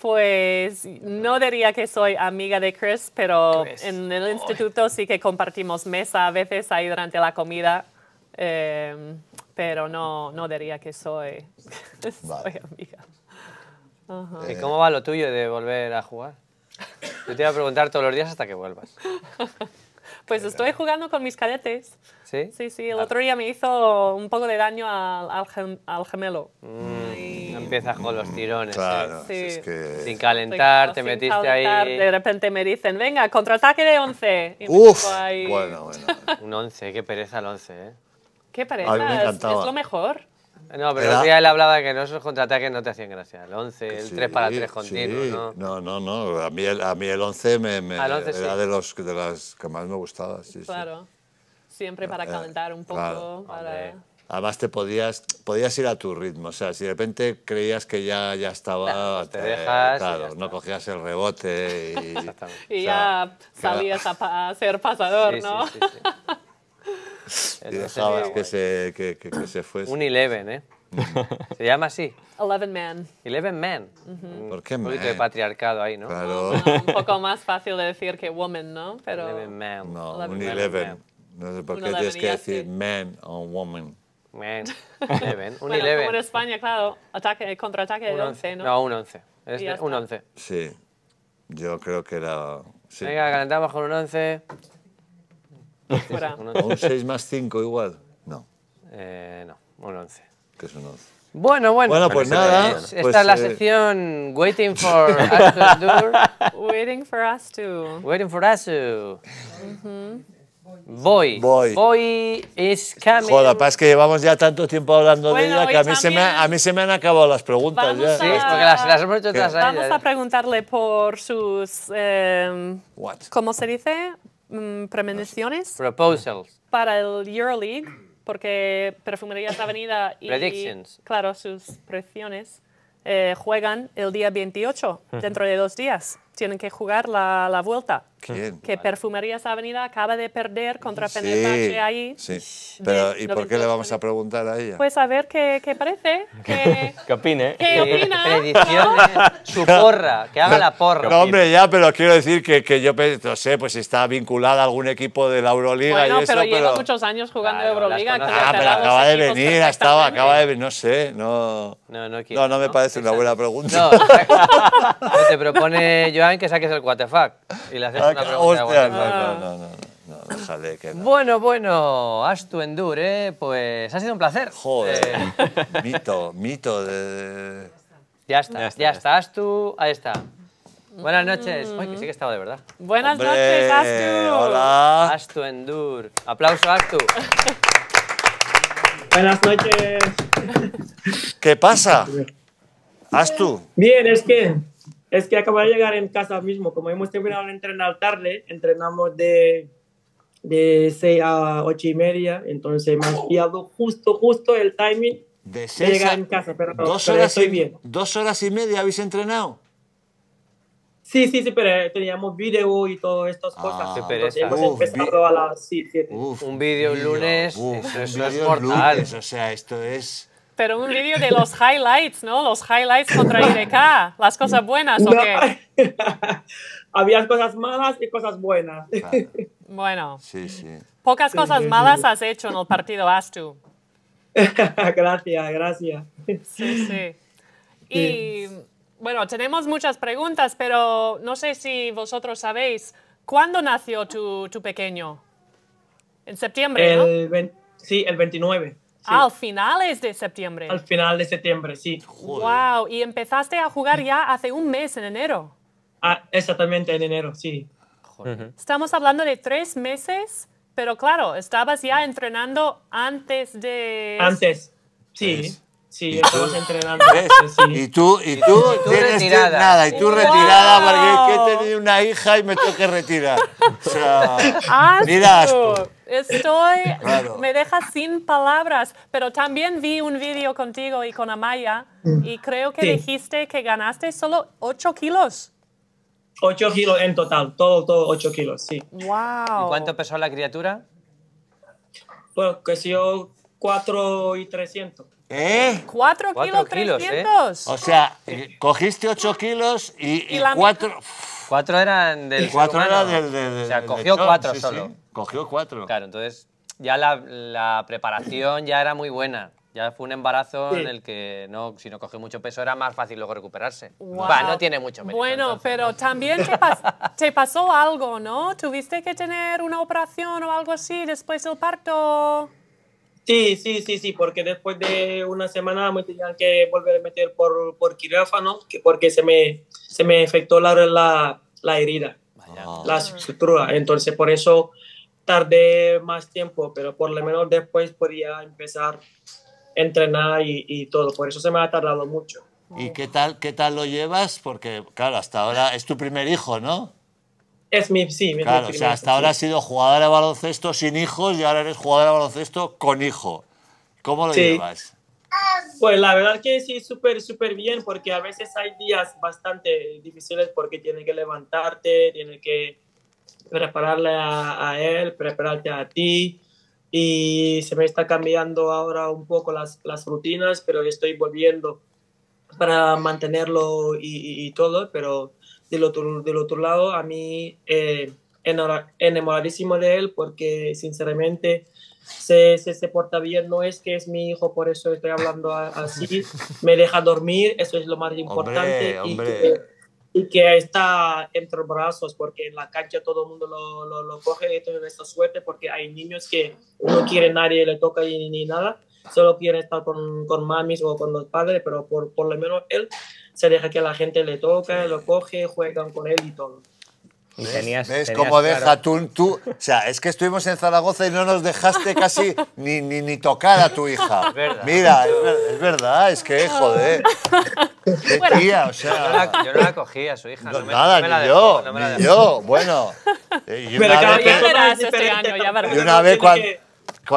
[SPEAKER 1] Pues no diría que soy amiga de Chris, pero en el instituto sí que compartimos mesa a veces ahí durante la comida. Eh, pero no, no diría que soy, *laughs* amiga. ¿Y cómo
[SPEAKER 5] va lo tuyo de volver a jugar? Yo te iba a preguntar todos los días hasta que vuelvas. *laughs*
[SPEAKER 1] Pues estoy jugando con mis cadetes. ¿Sí? Sí, sí. El ah. otro día me hizo un poco de daño al, gemelo.
[SPEAKER 5] Mm, empiezas con los tirones. ¿eh? Claro, Sin calentar, te metiste ahí. De
[SPEAKER 1] repente me dicen, venga, contraataque de 11. Uf, bueno, bueno.
[SPEAKER 5] un 11, qué pereza el 11, ¿eh?
[SPEAKER 1] Qué pereza, es lo mejor.
[SPEAKER 5] No, pero el día él hablaba que no, esos contraataques no te hacían gracia. El 11, el 3 para 3 continuo, ¿no?
[SPEAKER 2] No, no, no. A mí el, a mí el 11 me, me era de, los, de las que más me gustaba. claro.
[SPEAKER 1] Siempre para eh, calentar un poco. Claro.
[SPEAKER 2] Además te podías, podías ir a tu ritmo, o sea, si de repente creías que ya, ya estaba, pues te, eh, dejas, claro, no cogías el rebote
[SPEAKER 1] y, *laughs* ya salías a, ser pasador, sí, Sí, sí, *laughs* y
[SPEAKER 3] dejabas
[SPEAKER 2] que, se, que, que, que se fuese. Un Eleven,
[SPEAKER 5] ¿eh?
[SPEAKER 3] Mm. ¿Se llama
[SPEAKER 5] así?
[SPEAKER 1] Eleven Man. Eleven Man. Uh -huh.
[SPEAKER 5] ¿Por qué Un poquito de patriarcado ahí, ¿no?
[SPEAKER 2] Claro. No,
[SPEAKER 5] un
[SPEAKER 1] *laughs* poco más fácil de decir que woman, ¿no? Pero... Eleven
[SPEAKER 2] Man. No, eleven un 11. Eleven. Man. No sé por qué tienes que decir sí. man o woman. Man. *laughs* Eleven. Un bueno, Eleven. Como
[SPEAKER 1] en España, claro. Ataque, contraataque de 11, ¿no? No, un 11. un
[SPEAKER 2] 11. Sí. Yo creo que era... Sí. Venga, calentamos con un 11. ¿Un 6 más 5 igual? No. Eh, no, un 11. Que es un 11. Bueno,
[SPEAKER 5] bueno. Bueno, pues nada. Está esta pues, es la eh,
[SPEAKER 2] sección Waiting for
[SPEAKER 5] us to do. *laughs*
[SPEAKER 1] Waiting for us to.
[SPEAKER 2] Waiting for us
[SPEAKER 1] mm-hmm. Voy. Voy. is coming. Joder, Paz,
[SPEAKER 2] es que llevamos ya tanto tiempo hablando de ella que a mí, se me, han acabado las preguntas. ya. A... Sí, porque las, las hemos hecho todas Vamos a
[SPEAKER 1] preguntarle por sus. Eh, What? ¿Cómo se dice? Mm, premediciones para el EuroLeague, porque Perfumerías Avenida y, claro, sus presiones, eh, juegan el día 28, dentro de dos días tienen que jugar la, la vuelta. ¿Quién? Que Perfumerías Avenida acaba de perder contra sí, Fenerbahce ahí. Sí.
[SPEAKER 2] Pero, ¿Y por qué le vamos a preguntar a ella?
[SPEAKER 1] Pues a ver qué, qué parece. *laughs*
[SPEAKER 2] ¿Qué opine? ¿eh? ¿Qué opina? Su porra, que haga la porra. No, hombre, ya, pero quiero decir que, que yo no sé, pues está vinculada a algún equipo de la Euroliga bueno, y eso. pero llevo
[SPEAKER 1] muchos años jugando de Euroliga. Ah, pero acaba de venir, estaba,
[SPEAKER 2] acaba de venir, no sé, no... No, no, quiero, no, no me parece una buena pregunta. No, *laughs* te propone que saques el cuatefac y le haces ah, una pregunta pues, no, no, no, no, no, déjale que
[SPEAKER 5] Bueno, bueno, Astu Endure, eh, pues ha sido un placer. Joder, eh,
[SPEAKER 2] *laughs* mito, mito
[SPEAKER 5] de... Ya está, ya está, Astu, ahí está. Buenas noches. Uy, que sí que estaba de verdad. Buenas noches, Astu. Hola. Astu Endur. Aplauso,
[SPEAKER 6] Astu. *laughs* Buenas noches. ¿Qué pasa? Astu. Bien, es que es que acabo de llegar en casa mismo, como hemos terminado de entrenar tarde, entrenamos de, de 6 a 8 y media, entonces me han pillado oh. justo, justo el timing
[SPEAKER 2] de, llegar en
[SPEAKER 6] casa, pero, dos horas estoy y, bien. ¿Dos horas y media habéis entrenado? Sí, sí, sí, pero teníamos video y todas estas ah, cosas. Ah, pero hemos empezado a las 7. un vídeo el lunes, uf, eso, es mortal. o sea, esto es
[SPEAKER 1] pero un vídeo de los highlights, ¿no? Los highlights contra *laughs* IDK, las cosas buenas, ¿o qué? *laughs*
[SPEAKER 6] Había cosas malas y cosas buenas.
[SPEAKER 1] Bueno, sí, sí. pocas cosas malas has hecho en el partido, has tú.
[SPEAKER 6] *laughs* gracias, gracias. Sí,
[SPEAKER 1] sí. Y bueno, tenemos muchas preguntas, pero no sé si vosotros sabéis, ¿cuándo nació tu, pequeño? En septiembre,
[SPEAKER 6] ¿no? sí, el 29.
[SPEAKER 1] Al ah, finales de septiembre. Al
[SPEAKER 6] final de septiembre, sí. Wow,
[SPEAKER 1] y empezaste a jugar ya hace un mes en enero.
[SPEAKER 6] Ah, exactamente en enero, sí.
[SPEAKER 1] Estamos hablando de tres meses, pero claro, estabas ya entrenando antes de.
[SPEAKER 6] Antes, sí. Sí, estamos entrenando. Sí. Y tú, y tú, y tú tienes retirada. nada, y tú retirada porque que he
[SPEAKER 2] tenido una hija y me tengo que retirar. O sea, asco.
[SPEAKER 1] Estoy, me dejas sin palabras, pero también vi un vídeo contigo y con Amaya mm. y creo que dijiste que ganaste solo 8 kilos.
[SPEAKER 6] 8 kilos en total, todo, todo 8 kilos, sí.
[SPEAKER 1] Wow. ¿Y
[SPEAKER 6] cuánto pesó la criatura? Bueno, creció 4 y
[SPEAKER 1] 300. ¿Eh? ¿Cuatro, kilos,
[SPEAKER 6] 300? ¿eh?
[SPEAKER 2] O sea, eh, cogiste 8 kilos y, cuatro... Cuatro
[SPEAKER 5] eran del... 4 cuatro eran del, O sea, cogió cuatro solo. cogió cuatro. Claro, entonces ya la, preparación ya era muy buena. Ya fue un embarazo en el que no, si no cogió mucho peso era más fácil luego recuperarse. no tiene
[SPEAKER 1] mucho mérito. Bueno, pero también te, te, pasó algo, ¿no? Tuviste que tener una operación o algo así después del parto.
[SPEAKER 6] Sí, sí, sí, sí, porque después de una semana me tenían que volver a meter por, por quirófano, porque se me, se me afectó la, la, la herida, ah. la estructura. Entonces, por eso tardé más tiempo, pero por lo menos después podía empezar a entrenar y, y todo. Por eso se me ha
[SPEAKER 2] tardado mucho. ¿Y qué tal, qué tal lo llevas? Porque, claro, hasta ahora es tu primer hijo, ¿no?
[SPEAKER 6] Es mi, sí, Claro, hasta ahora has
[SPEAKER 2] sido jugadora de baloncesto sin hijos y ahora eres jugadora de baloncesto con hijo. ¿Cómo lo llevas?
[SPEAKER 6] Pues la verdad que sí, súper, súper bien, porque a veces hay días bastante difíciles porque tienes que levantarte, tienes que prepararle a, él, prepararte a ti. Y se me está cambiando ahora un poco las, las rutinas, pero estoy volviendo para mantenerlo y todo, pero del otro, del otro lado, a mí eh, enamoradísimo de él porque sinceramente se, se, se, porta bien, no es que es mi hijo, por eso estoy hablando así, *laughs* me deja dormir, eso es lo más importante. y, Que, y, que, está entre brazos, porque en la cancha todo el mundo lo, lo, coge, esto es esta suerte, porque hay niños que no quiere nadie, le toca ni nada, solo quiere estar con, con mamis o con los padres, pero por, por lo menos él se deja que la gente le toca, lo coge, juegan con él y todo.
[SPEAKER 2] ¿Ves? Tenías, ¿Ves tenías cómo deja tú, tú? O sea, es que estuvimos en Zaragoza y no nos dejaste casi *laughs* ni, ni, ni tocar a tu hija. Es verdad. Mira, es, verdad, es que, joder. *laughs* Qué tía, o sea.
[SPEAKER 5] Yo no la, cogí a su hija.
[SPEAKER 2] No, nada, me, ni yo. ni yo, bueno.
[SPEAKER 1] Y una Pero vez, cada este año, ya verás. Y una vez cuando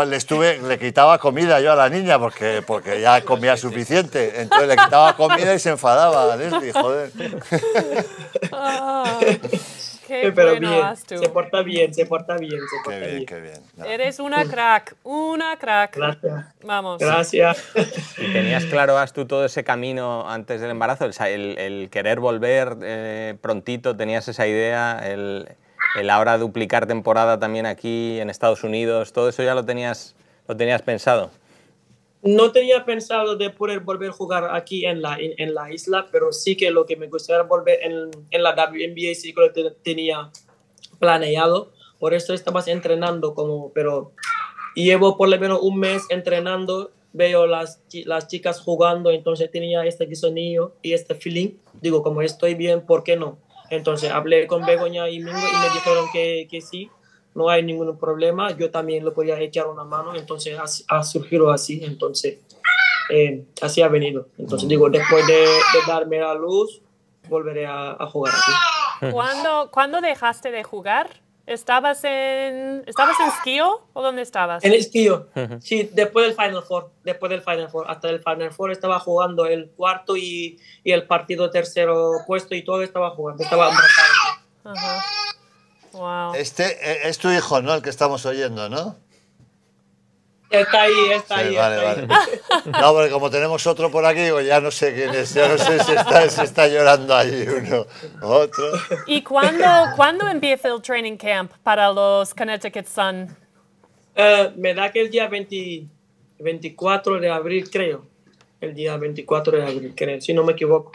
[SPEAKER 2] le, estuve, le quitaba comida yo a la niña porque, porque ya comía suficiente. Entonces
[SPEAKER 1] le quitaba comida y se enfadaba a Leslie, joder. Ah, qué Pero bien, se
[SPEAKER 6] porta bien, se porta bien, se porta qué bien, Qué bien.
[SPEAKER 1] Eres una crack, una crack. Gracias. Vamos. Gracias.
[SPEAKER 3] ¿Y tenías claro, Astu, todo ese camino antes del embarazo? El, querer volver eh, prontito, tenías esa idea, el, el ahora duplicar temporada también aquí en Estados Unidos, todo eso ya lo tenías, lo tenías pensado.
[SPEAKER 6] No tenía pensado de poder volver a jugar aquí en la, en, la isla, pero sí que lo que me gustaría volver en, en la WNBA sí que lo tenía planeado. Por eso estaba entrenando como, pero llevo por lo menos un mes entrenando, veo las, las chicas jugando, entonces tenía este guisonillo y este feeling. Digo, como estoy bien, ¿por qué no? Entonces hablé con Begoña y Mingo y me dijeron que, sí, no hay ningún problema, yo también lo podía echar una mano, entonces ha, surgido así, entonces eh, así ha venido. Entonces digo, después de, darme la luz, volveré a, jugar aquí.
[SPEAKER 1] ¿Cuándo, ¿Cuándo, dejaste de jugar? ¿Estabas en, ¿estabas en o dónde estabas? En Skio,
[SPEAKER 6] sí, después del Final Four, después del Final Four, hasta el Final Four estaba jugando el cuarto y, el partido tercero puesto y todo estaba jugando, estaba embarazado.
[SPEAKER 2] Este eh, es tu hijo, ¿no? El que estamos oyendo, ¿no?
[SPEAKER 1] Está ahí, está ahí. vale, vale. No,
[SPEAKER 2] porque como tenemos otro por aquí, digo, ya no sé quién es, ya no sé si está, si está llorando ahí uno, otro.
[SPEAKER 1] ¿Y cuándo, cuándo empieza el training camp para los Connecticut Sun? Eh,
[SPEAKER 6] me da que el día 24 de abril, creo. El día 24 de abril, creo, si no me equivoco.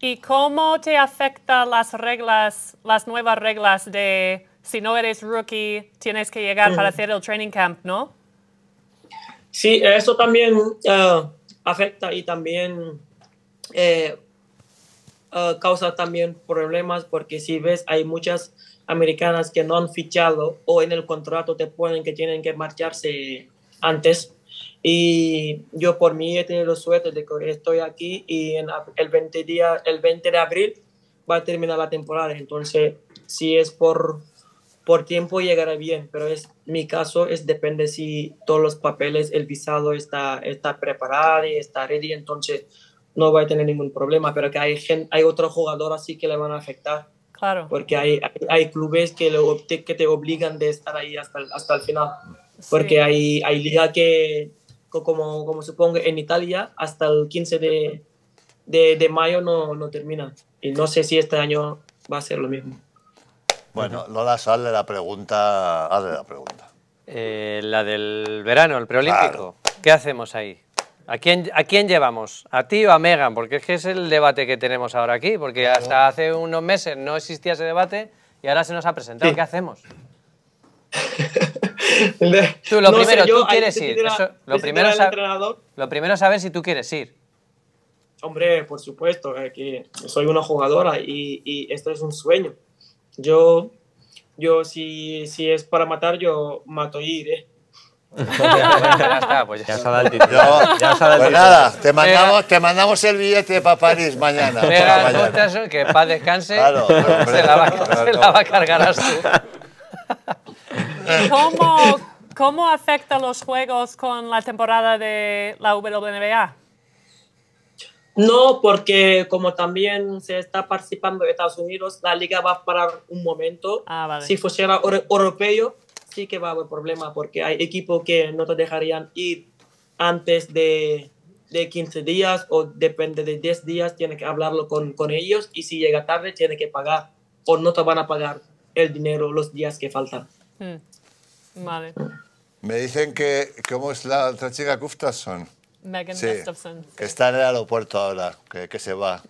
[SPEAKER 1] ¿Y cómo te afecta las reglas, las nuevas reglas de si no eres rookie, tienes que llegar para hacer el training camp, no?
[SPEAKER 6] Sí, eso también eh, afecta y también eh, eh, causa también problemas porque si ves hay muchas americanas que no han fichado o en el contrato te ponen que tienen que marcharse antes. Y yo por mí he tenido suerte de que estoy aquí y el 20, día, el 20 de abril va a terminar la temporada. Entonces, si es por por tiempo llegará bien, pero es mi caso es depende si todos los papeles, el visado está, está preparado y está ready, entonces no va a tener ningún problema, pero que hay, hay otro jugador así que le van a afectar. Claro. Porque hay, hay, clubes que, que te obligan de estar ahí hasta el, hasta el final. Porque hay, hay liga que, como, como supongo, en Italia hasta el 15 de, de, de mayo no, no termina. Y no sé si este año va a ser lo mismo.
[SPEAKER 2] Bueno, Lola, hazle la pregunta. Hazle la pregunta. Eh, la del
[SPEAKER 5] verano, el preolímpico. ¿Qué hacemos ahí? ¿A quién, llevamos? ¿A ti o a Megan? Porque es que es el debate que tenemos ahora aquí, porque hasta hace unos meses no existía ese debate y ahora se nos ha presentado. ¿Qué hacemos?
[SPEAKER 6] *laughs* tú, lo primero,
[SPEAKER 5] tú quieres ir. lo,
[SPEAKER 6] primero
[SPEAKER 5] lo saber si tú quieres ir.
[SPEAKER 6] Hombre, por supuesto, eh, que soy una jugadora y esto es un sueño. Yo, yo si, si es para matar, yo mato y iré. *laughs* ya está, pues ya, nada, te
[SPEAKER 2] mandamos, te mandamos el billete para París mañana. para mañana. que paz descanse, se, la va, a cargarás tú.
[SPEAKER 1] ¿Cómo, ¿Cómo afecta los juegos con la temporada de la WNBA?
[SPEAKER 6] No, porque como también se está participando en Estados Unidos, la liga va a parar un momento. Ah, si fuera europeo, sí que va a haber problema, porque hay equipos que no te dejarían ir antes de, de 15 días o depende de 10 días, tiene que hablarlo con, ellos y si llega tarde, tiene que pagar o no te van a pagar el dinero los días que faltan.
[SPEAKER 1] Mm. Vale.
[SPEAKER 6] Me
[SPEAKER 2] dicen que, ¿cómo es la otra chica son. Megan sí, Que está en el aeropuerto ahora, que, se va.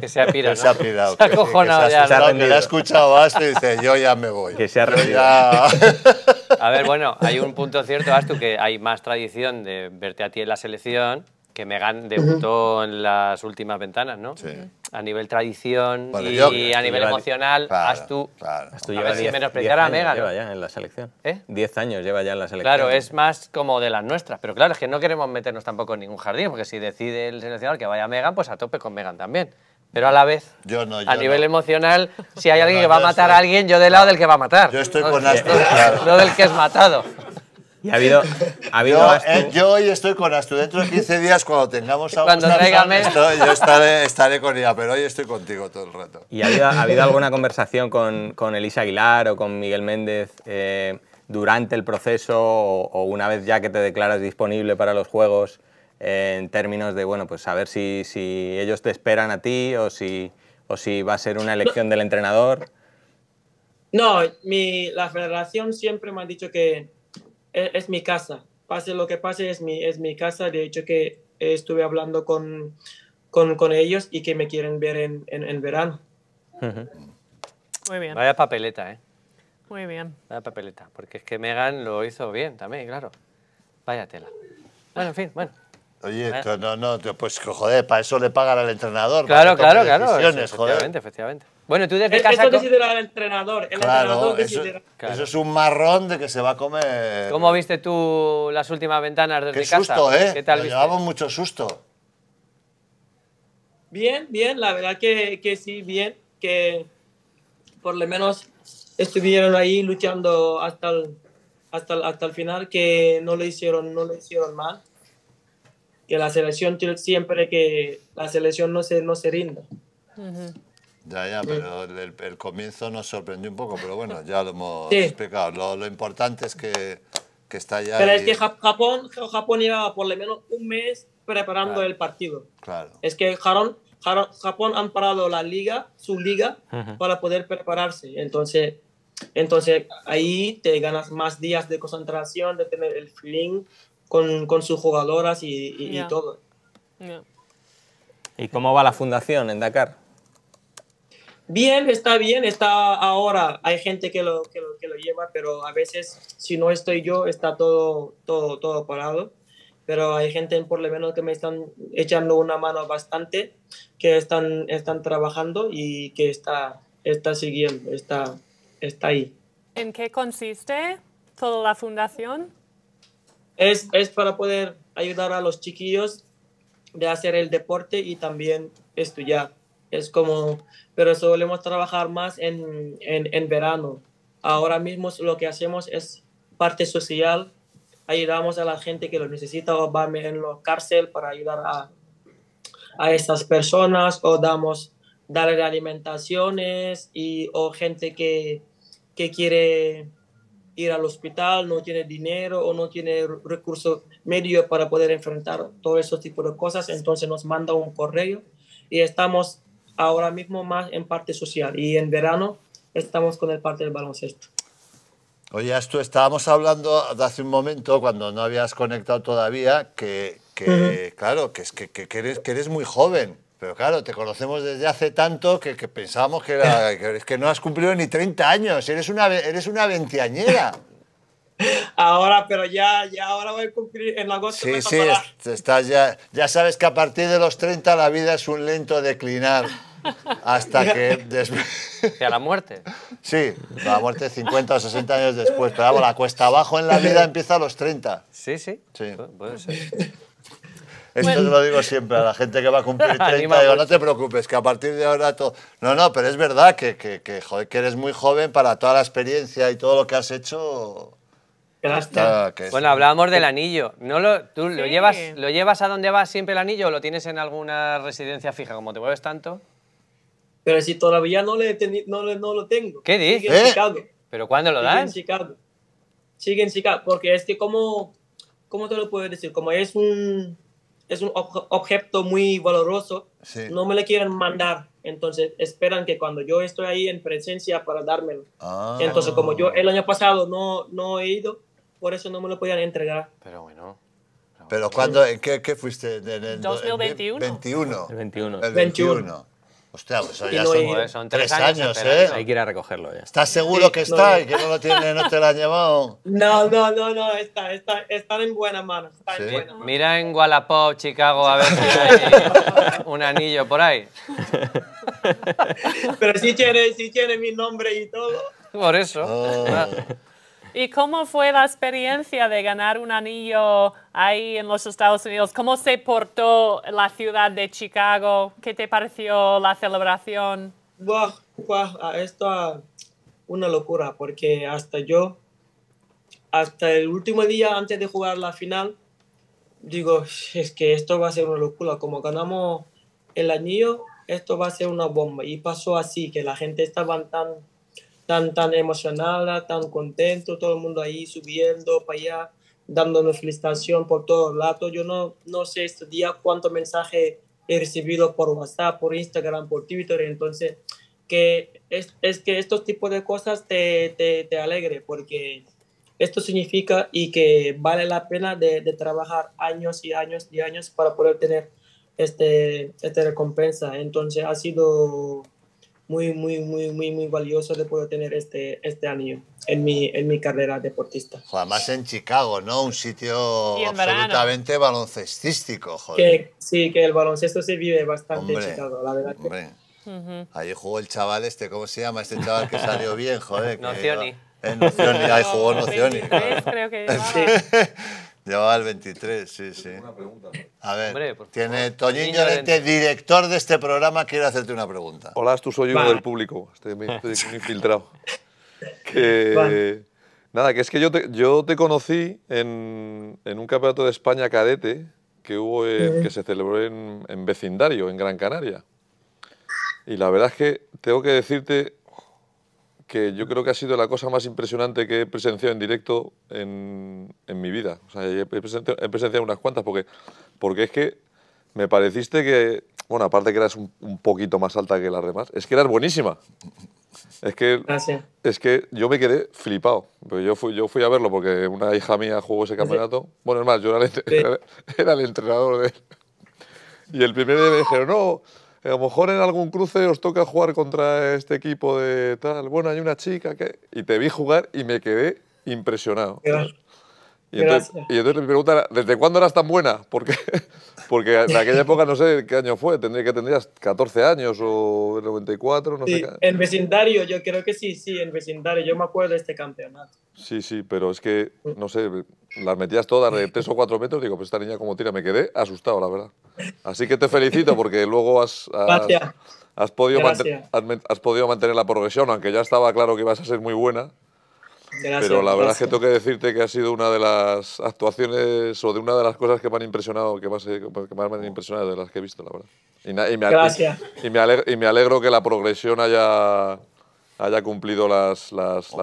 [SPEAKER 2] que se ha pirado. Que se ha pirado. ya. que le ha escuchado Astu y dice, yo ya me voy. Que se ha reído *laughs* a
[SPEAKER 5] ver, bueno, hay un punto cierto, Astu, que hay más tradición de verte a ti en la selección que Megan debutó en las últimas ventanas, ¿no? Sí. A nivel tradición y, a nivel emocional, has tú…
[SPEAKER 3] claro. lleva menospreciar a Megan. Lleva ya en la selección. ¿Eh? Diez años lleva ya en la selección. Claro, es
[SPEAKER 5] más como de las nuestras. Pero claro, es que no queremos meternos tampoco en ningún jardín, porque si decide el seleccionador que vaya Megan, pues a tope con Megan también. Pero a la vez, a nivel emocional, si hay alguien que va a matar a alguien, yo del lado del que va a matar. Yo estoy con Astu, claro. No del que es matado.
[SPEAKER 2] Ha habido, ha eh, yo, hoy estoy con Astu. Dentro de 15 días, cuando tengamos a Cuando yo estaré, con ella, pero hoy estoy contigo todo el rato. ¿Y ha habido, alguna
[SPEAKER 3] conversación con, Elisa Aguilar o con Miguel Méndez eh, durante el proceso o, una vez ya que te declaras disponible para los juegos eh, en términos de, bueno, pues saber si, si ellos te esperan a ti o si, o si va a ser una elección del entrenador?
[SPEAKER 6] No, la federación siempre me ha dicho que e, es, mi casa. Pase lo que pase, es mi, es mi casa. De hecho, que estuve hablando con, con, con ellos y que me quieren ver en, en, verano. Muy bien.
[SPEAKER 5] Vaya
[SPEAKER 2] papeleta, ¿eh?
[SPEAKER 6] Muy bien.
[SPEAKER 5] Vaya papeleta, porque es que Megan lo hizo bien también, claro. Vaya tela. Bueno, en fin, bueno.
[SPEAKER 2] Oye, no, no, pues joder, para eso le pagan al entrenador. Claro, claro, claro. Efectivamente, joder. efectivamente. Bueno, tú desde eh, casa. Esto decidirá
[SPEAKER 6] el entrenador. El entrenador eso,
[SPEAKER 2] es un marrón de que se va a comer. ¿Cómo viste tú las últimas
[SPEAKER 6] ventanas desde Qué Susto, ¿eh? Llevamos
[SPEAKER 2] mucho susto.
[SPEAKER 6] Bien, bien, la verdad que, que sí, bien. Que por lo menos estuvieron ahí luchando hasta el, hasta el, hasta el final, que no lo hicieron, no le hicieron mal. Que la selección siempre que la selección no se, no se rinda.
[SPEAKER 2] Ya, ya, pero el, comienzo nos sorprendió un poco, pero bueno, ya lo hemos explicado. Lo, importante es que, que está ya. Pero es que
[SPEAKER 6] Japón, Japón llevaba por lo menos un mes preparando el partido. Claro. Es que Japón, Japón han parado la liga, su liga, para poder prepararse. Entonces, entonces ahí te ganas más días de concentración, de tener el fling con, con sus jugadoras y, todo. ¿Y
[SPEAKER 3] cómo va la fundación en Dakar?
[SPEAKER 6] bien, está bien, está ahora. Hay gente que lo, que lo, lleva, pero a veces si no estoy yo, está todo, todo, todo parado. Pero hay gente por lo menos que me están echando una mano bastante, que están, están trabajando y que está, está siguiendo, está, está ahí.
[SPEAKER 1] ¿En qué consiste toda la fundación?
[SPEAKER 6] Es, es para poder ayudar a los chiquillos de hacer el deporte y también estudiar es como, pero solemos trabajar más en, verano. Ahora mismo lo que hacemos es parte social, ayudamos a la gente que lo necesita o va en la cárcel para ayudar a, a estas personas o damos darle alimentaciones y o gente que, que quiere ir al hospital, no tiene dinero o no tiene recursos medios para poder enfrentar todos esos tipos de cosas, entonces nos manda un correo y estamos ahora mismo más en parte social y en verano estamos con el parte del baloncesto.
[SPEAKER 2] Oye, esto estábamos hablando de hace un momento, cuando no habías conectado todavía, que, claro, que, que, que, eres, eres muy joven. Pero claro, te conocemos desde hace tanto que, pensábamos que, *laughs* que, no has cumplido ni 30 años. Eres una, eres una veinteañera.
[SPEAKER 6] *laughs* Ahora, pero ya, ya ahora voy a cumplir en agosto. Sí, sí,
[SPEAKER 2] ya, ya sabes que a partir de los 30 la vida es un lento declinar. *laughs* hasta que... ¿Y a la muerte? Sí, la muerte 50 o 60 años después. Pero vamos, la cuesta abajo en la vida empieza a los 30. Sí, sí. Sí. puede ser. Esto te lo digo siempre a la gente que va a cumplir 30. *laughs* no te preocupes, que a partir de ahora todo... No, no, pero es verdad que, que, que, joder, que eres muy joven para toda la experiencia y todo lo que has hecho... Ah, bueno, hablábamos del
[SPEAKER 5] anillo. ¿No lo, ¿Tú lo, llevas, lo llevas a donde va siempre el anillo o lo tienes en alguna residencia
[SPEAKER 6] fija? Como te mueves tanto... Pero si todavía no, le no, no lo tengo. ¿Qué dices? Chicago. ¿Eh? ¿Pero cuándo lo dan? En Chicago. Sigue en Chicago. Porque es que como, ¿cómo te lo puedo decir? Como es un, es un objeto muy valoroso, no me le quieren mandar. Entonces esperan que cuando yo estoy ahí en presencia para dármelo.
[SPEAKER 2] Ah. Entonces como
[SPEAKER 6] yo el año pasado no, no he ido, por eso no me lo podían entregar.
[SPEAKER 2] Pero bueno. Pero cuando, ¿qué, qué fuiste? En el 2021. 21. 21. El 21. 21. Hostia, pues ya pues son, tres, años, ¿eh? Hay que ir a recogerlo ya. ¿Estás seguro que está y
[SPEAKER 6] que no lo tiene, no te lo han llevado? No, no, no, no, está, está, en buenas manos.
[SPEAKER 5] Está en buena mano. Mira en Wallapop, Chicago, a ver si hay un anillo por ahí. Pero
[SPEAKER 6] si tiene, tiene mi nombre y todo.
[SPEAKER 5] Por eso. Oh. Ah.
[SPEAKER 1] ¿Y cómo fue la experiencia de ganar un anillo ahí en los Estados Unidos? ¿Cómo se portó la ciudad de Chicago? ¿Qué te pareció la celebración? Wow, wow, ah, esto ah,
[SPEAKER 6] una locura porque hasta yo, hasta el último día antes de jugar la final, digo, es que esto va a ser una locura. Como ganamos el anillo, esto va a ser una bomba. Y pasó así, que la gente estaba tan tan, tan emocionada, tan contento, todo el mundo ahí subiendo para allá, dándonos felicitación por todos lados. Yo no, no sé este día cuánto mensaje he recibido por WhatsApp, por Instagram, por Twitter, entonces que es, es que estos tipos de cosas te, te, alegre porque esto significa y que vale la pena de, trabajar años y años y años para poder tener este, esta recompensa. Entonces ha sido muy, muy, muy, muy, muy valioso de poder tener este, este en
[SPEAKER 2] mi, en mi carrera deportista. Además en Chicago, ¿no? Un sitio absolutamente baloncestístico, joder. sí, que el baloncesto se vive bastante en Chicago, la verdad.
[SPEAKER 6] Hombre.
[SPEAKER 2] Ahí jugó el chaval este, ¿cómo se llama? Este chaval que salió bien, joder. Nocioni. En eh, Nocioni, ahí jugó Nocioni. *laughs* Llevaba el 23, sí, sí. Una pregunta. Pues. A ver, tiene Toñín director de este programa, quiero hacerte una pregunta. Hola, tú soy uno del público, estoy, muy infiltrado.
[SPEAKER 4] *laughs* nada, que es que yo te, yo te conocí en, un campeonato de España cadete que, hubo, que se celebró en vecindario, en Gran Canaria. Y la verdad es que tengo que decirte que yo creo que ha sido la cosa más impresionante que he presenciado en directo en, en mi vida. O sea, he presenciado, unas cuantas porque, porque es que me pareciste que, bueno, aparte que eras un, poquito más alta que las demás, es que eras buenísima. Es que, es que yo me quedé flipado. Pues yo fui, yo fui a verlo porque una hija mía jugó ese campeonato. Bueno, es más, yo *laughs* era el, entrenador de él. Y el primer día me dijeron, no, a lo mejor en algún cruce os toca jugar contra este equipo de tal, bueno, hay una chica que... Y te vi jugar y me quedé impresionado. Y entonces, y pregunta ¿desde cuándo eras tan buena? Porque, *laughs* porque en aquella época no sé qué año fue, tendría que tendrías 14 años o 94, no sé. Qué.
[SPEAKER 6] En vecindario, yo creo que sí, sí, en vecindario, yo me acuerdo de este campeonato.
[SPEAKER 4] Sí, sí, pero es que, mm. no sé, las metías todas de 3 *laughs* o 4 metros, digo, pues esta niña como tira, me quedé asustado, la verdad. Así que te felicito porque luego has... has podido, has podido mantener la progresión, aunque ya estaba claro que ibas a ser muy buena. Pero la verdad es que tengo que decirte que ha sido una de las actuaciones o de una de las cosas que me han impresionado, que más, me han impresionado de las que he visto, la verdad. Y, me, gracias. Y, me alegro, que la progresión haya, cumplido las,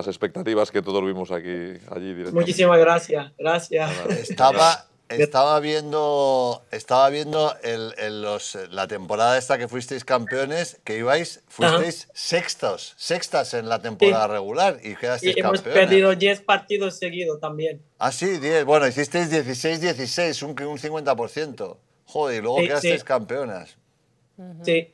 [SPEAKER 4] expectativas que todos vimos aquí, allí directamente. Muchísimas
[SPEAKER 6] gracias, gracias.
[SPEAKER 2] Estaba estaba viendo, estaba viendo los, la temporada esta que fuisteis campeones, que ibais, fuisteis sextos, sextas en la temporada regular y quedasteis y hemos perdido
[SPEAKER 6] 10 partidos seguidos también.
[SPEAKER 2] Ah, sí, 10. Bueno, hicisteis 16-16, un, 50%. Joder, y luego quedasteis campeonas.
[SPEAKER 6] Sí.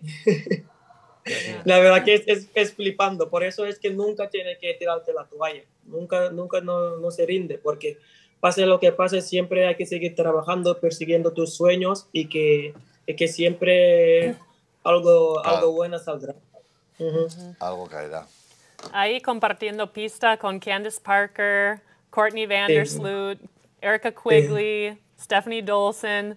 [SPEAKER 6] *laughs* la verdad que es, flipando. Por eso es que nunca tiene que tirarte la toalla. Nunca, nunca no, no se rinde, porque pase lo que pase, siempre hay que seguir trabajando, persiguiendo tus sueños y que, que siempre algo, algo bueno saldrá. Algo caerá.
[SPEAKER 1] Ahí compartiendo pista con Candice Parker, Courtney Vandersloot, Erica Quigley, Stephanie Dolson,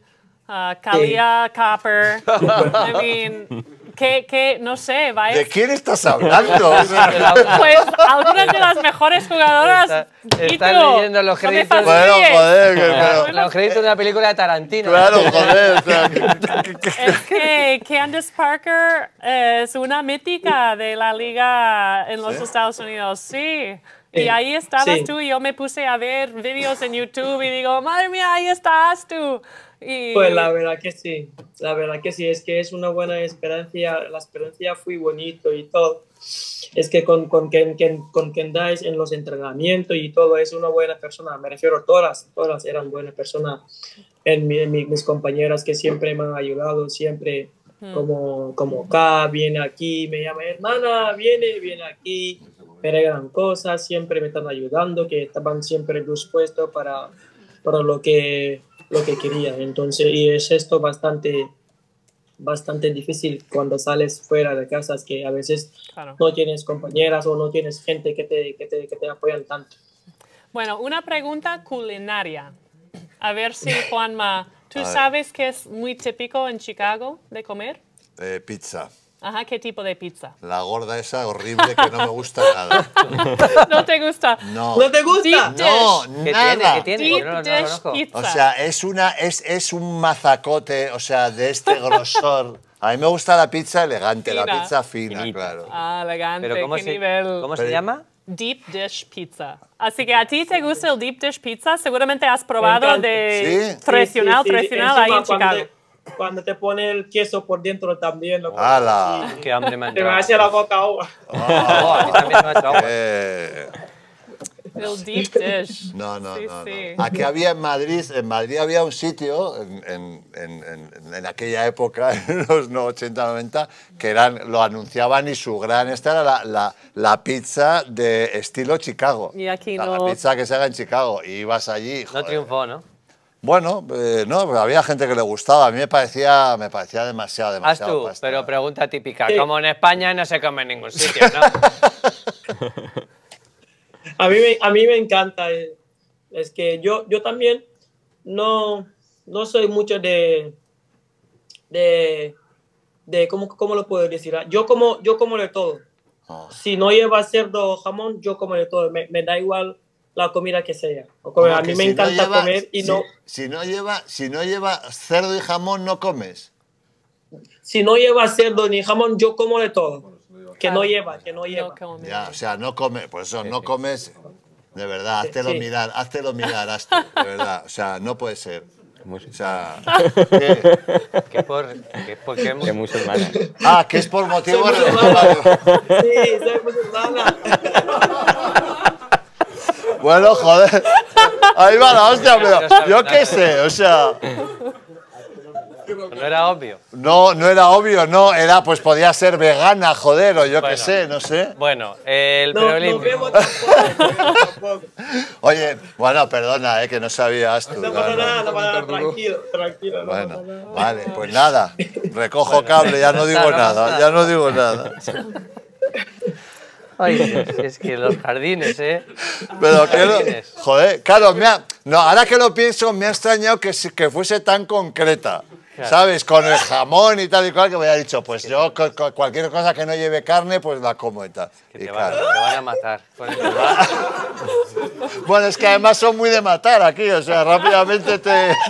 [SPEAKER 1] uh, Kalia Copper. *laughs* I mean, que, que, no sé, ¿De quién
[SPEAKER 2] estás hablando? *laughs* *laughs* pues
[SPEAKER 1] algunas de las mejores jugadoras.
[SPEAKER 2] Está, están leyendo los créditos. bueno, joder, los
[SPEAKER 5] créditos de la película de Tarantino. Claro, *laughs* joder. O sea,
[SPEAKER 1] es que, Candace Parker es una mítica de la liga en los Estados Unidos, sí. Y ahí estabas tú y yo me puse a ver vídeos en YouTube y digo, madre mía, ahí estás tú. Pues la
[SPEAKER 6] verdad que sí, la verdad que sí, es que es una buena esperanza, la experiencia fue bonito y todo. Es que con, con, quien, quien, con quien dais en los entrenamientos y todo, es una buena persona, me refiero todas, todas eran buenas personas, en, mis compañeras que siempre me han ayudado, siempre como, como viene aquí, me llama hermana, viene, viene aquí, me regalan cosas, siempre me están ayudando, que estaban siempre dispuestos para, para lo que lo que quería. Entonces, y es esto bastante, bastante difícil cuando sales fuera de casa, que a veces no tienes compañeras o no tienes gente que te, que apoyan tanto.
[SPEAKER 1] Bueno, una pregunta culinaria. A ver si *laughs* Juanma, ¿tú sabes qué es muy típico en Chicago de comer?
[SPEAKER 2] Eh, pizza.
[SPEAKER 1] Ajá, ¿qué tipo de pizza?
[SPEAKER 2] La gorda esa horrible que no me gusta *laughs* nada.
[SPEAKER 1] *laughs* no te gusta. No. ¿No
[SPEAKER 2] te gusta? Deep no, dish. nada. ¿Qué tiene? tiene? Deep dish pizza. O sea, es una es, es un mazacote, o sea, de este grosor. A mí me gusta la pizza elegante, la pizza fina, claro.
[SPEAKER 1] Ah, elegante, ¿cómo qué se,
[SPEAKER 5] nivel. ¿Cómo
[SPEAKER 2] se llama?
[SPEAKER 1] Deep Dish Pizza. Así que a ti te gusta el Deep Dish Pizza, seguramente has probado de ¿Sí? tradicional, tradicional ahí en Chicago
[SPEAKER 6] cuando te pone el queso por dentro también. Lo ¡Hala! Ah, ¡Qué hambre me Te hace la boca agua. Ah,
[SPEAKER 2] eh.
[SPEAKER 1] El deep dish.
[SPEAKER 6] No, no, no,
[SPEAKER 2] Aquí había en Madrid, en Madrid había un sitio en, en, en, aquella época, *laughs* en los 80, 90, que eran, lo anunciaban y su gran, esta era la, la, la pizza de estilo Chicago.
[SPEAKER 1] Y aquí la, no. La pizza
[SPEAKER 2] que se haga en Chicago. Y vas allí. no triunfó, ¿no? Bueno, eh, no, había gente que le gustaba, a mí me parecía, me parecía demasiado, demasiado.
[SPEAKER 5] pero pregunta típica, como en España no se come en ningún sitio, ¿no?
[SPEAKER 6] *laughs* a, mí me, a mí me encanta, eh, es que yo, yo también no, no soy mucho de, de, ¿cómo, ¿cómo lo puedo decir? Ah, yo como, yo como de todo. Ah. Si no lleva cerdo o jamón, yo como de todo, me da igual la comida que sea. Ah, a mí me encanta comer y no...
[SPEAKER 2] Si no, lleva, si no lleva cerdo y jamón, no comes. Si no lleva cerdo ni jamón, yo como de todo. Que no lleva,
[SPEAKER 6] que
[SPEAKER 1] no lleva. Pues
[SPEAKER 6] ya,
[SPEAKER 2] o sea, no comes, por eso no comes... De verdad, háztelo lo mirar, lo mirar, tú. de verdad. O sea, no puede ser. O sea, *laughs* ¿qué? Que por, que por musulmana. Ah, que es por *laughs* motivo Sí, soy musulmana. *laughs* Bueno, joder. Ahí va la hostia, pero yo qué sé, o sea...
[SPEAKER 5] No era obvio.
[SPEAKER 2] No, no era obvio, no. Era, pues podía ser vegana, joder, o yo qué sé, no sé. Bueno, el no, preolímpico. Oye, bueno, perdona, eh, que no sabías tú. No pasa
[SPEAKER 6] nada, tranquilo, tranquilo. Bueno, vale, pues nada. Recojo cable, ya no digo *laughs* nada, ya no digo nada. *laughs* Ay, *laughs* es que los
[SPEAKER 2] jardines, ¿eh? Pero que joder, claro, no, ahora que lo pienso, me ha extrañado que, que fuese tan concreta. ¿Sabes? Con el jamón y tal y cual, que me haya dicho, pues yo cualquier cosa que no lleve carne, pues la como y tal. claro. te, van, a matar.
[SPEAKER 1] *laughs* bueno, es que además
[SPEAKER 2] son muy de matar aquí, o sea, rápidamente
[SPEAKER 1] te... *laughs*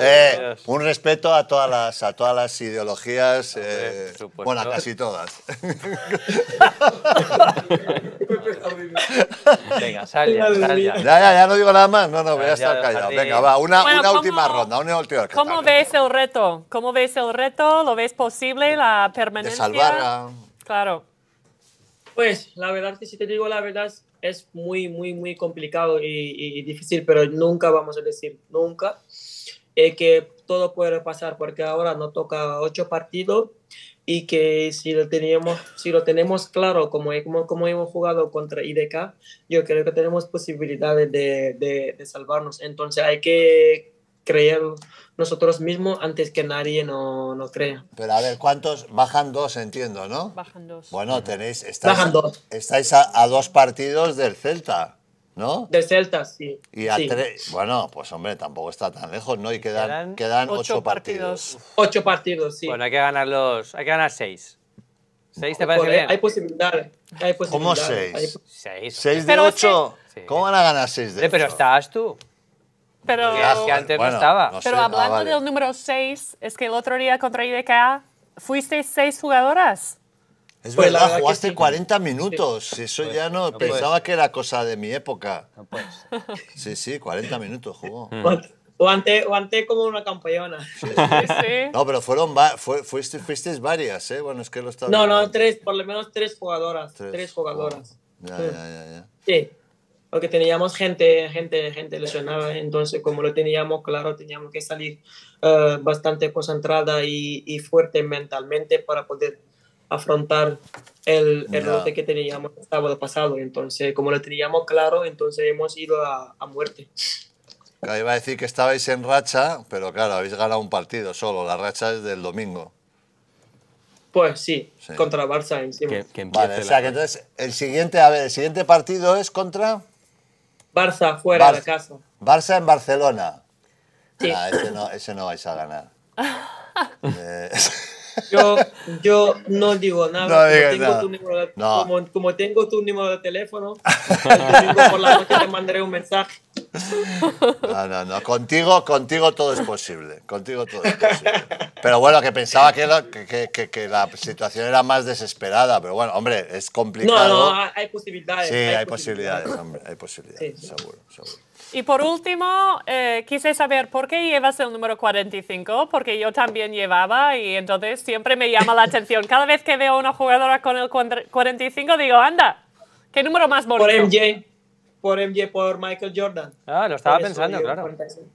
[SPEAKER 6] Eh,
[SPEAKER 2] un respeto a todas las, a todas las ideologías, eh, bueno, a casi todas. Venga, sal ya, ya. Ya, no digo nada más. No, no, voy a estar callado. Venga, va, una, última ronda,
[SPEAKER 1] ¿Cómo ves el reto? ¿Cómo ves el reto? ¿Lo ves posible, la permanencia? Claro. Pues, la verdad si te digo la verdad, es
[SPEAKER 6] muy, muy, muy complicado y difícil, pero nunca vamos a decir nunca que todo puede pasar porque ahora nos toca ocho partidos y que si lo teníamos, si lo tenemos claro como, como, hemos jugado contra IDK, yo creo que tenemos posibilidades de, salvarnos. Entonces hay que creer nosotros mismos antes que nadie no, crea. Pero a ver, ¿cuántos? Bajan dos,
[SPEAKER 2] entiendo, ¿no? Bajan dos. Bueno, tenéis, estáis, estáis a, dos partidos del Celta. ¿No?
[SPEAKER 6] De Celta, sí. Y a Tres,
[SPEAKER 2] bueno, pues hombre, tampoco está tan lejos, ¿no? Y quedan, quedan, ocho, partidos.
[SPEAKER 5] Ocho partidos, sí. Bueno, hay que ganar los, hay que ganar seis.
[SPEAKER 6] ¿Seis te parece bien? Hay posibilidad Hay ¿Cómo seis? Seis. ¿Seis de ocho?
[SPEAKER 2] ¿Cómo van a ganar seis de ocho? Pero estabas tú.
[SPEAKER 1] Pero, antes
[SPEAKER 2] no estaba.
[SPEAKER 1] pero ah, hablando del número seis, es que el otro día contra IDK, fuiste seis jugadoras.
[SPEAKER 6] Es pues verdad, jugaste 40
[SPEAKER 2] minutos. Eso ya no, pensaba que era cosa de mi época. *laughs* sí, sí, 40 minutos jugó. Mm.
[SPEAKER 6] O antes, como una campeona. No,
[SPEAKER 2] pero fueron fuiste, varias, ¿eh? Bueno, es que lo
[SPEAKER 1] estaba. No,
[SPEAKER 6] no, tres, por lo menos tres jugadoras. Tres, jugadoras. Oh, ya, ya, Sí. Porque teníamos gente, gente, gente lesionada, entonces como lo teníamos claro, teníamos que salir eh, bastante concentrada y fuerte mentalmente para poder afrontar el, el que teníamos el sábado pasado. Entonces, como lo teníamos claro, entonces hemos ido a, a muerte.
[SPEAKER 2] iba a decir que estabais en racha, pero claro, habéis ganado un partido solo. La racha es del domingo. Pues sí,
[SPEAKER 6] contra Barça encima. entonces
[SPEAKER 2] el siguiente, a ver, el siguiente partido es contra Barça fuera de casa. Barça en Barcelona. Ah, ese, no, ese no vais a ganar.
[SPEAKER 1] *laughs*
[SPEAKER 6] Eh,
[SPEAKER 2] yo, yo no
[SPEAKER 6] digo nada. como, como, tengo tu número de teléfono, el *laughs* por la noche te mandaré un mensaje.
[SPEAKER 2] No, no, no. Contigo, contigo todo es posible. Contigo todo Pero bueno, que pensaba que, que, la situación era más desesperada. Pero bueno, hombre, es complicado. No,
[SPEAKER 1] no, hay posibilidades. Sí, hay,
[SPEAKER 2] posibilidades, hombre. Hay posibilidades, seguro, seguro.
[SPEAKER 1] Y por último, eh, quise saber por qué llevas el número 45, porque yo también llevaba y entonces siempre me llama la atención. Cada vez que veo a una jugadora con el 45 digo, anda, qué número más bonito. Por MJ,
[SPEAKER 6] por MJ, por Michael Jordan. Ah, lo estaba pensando, claro.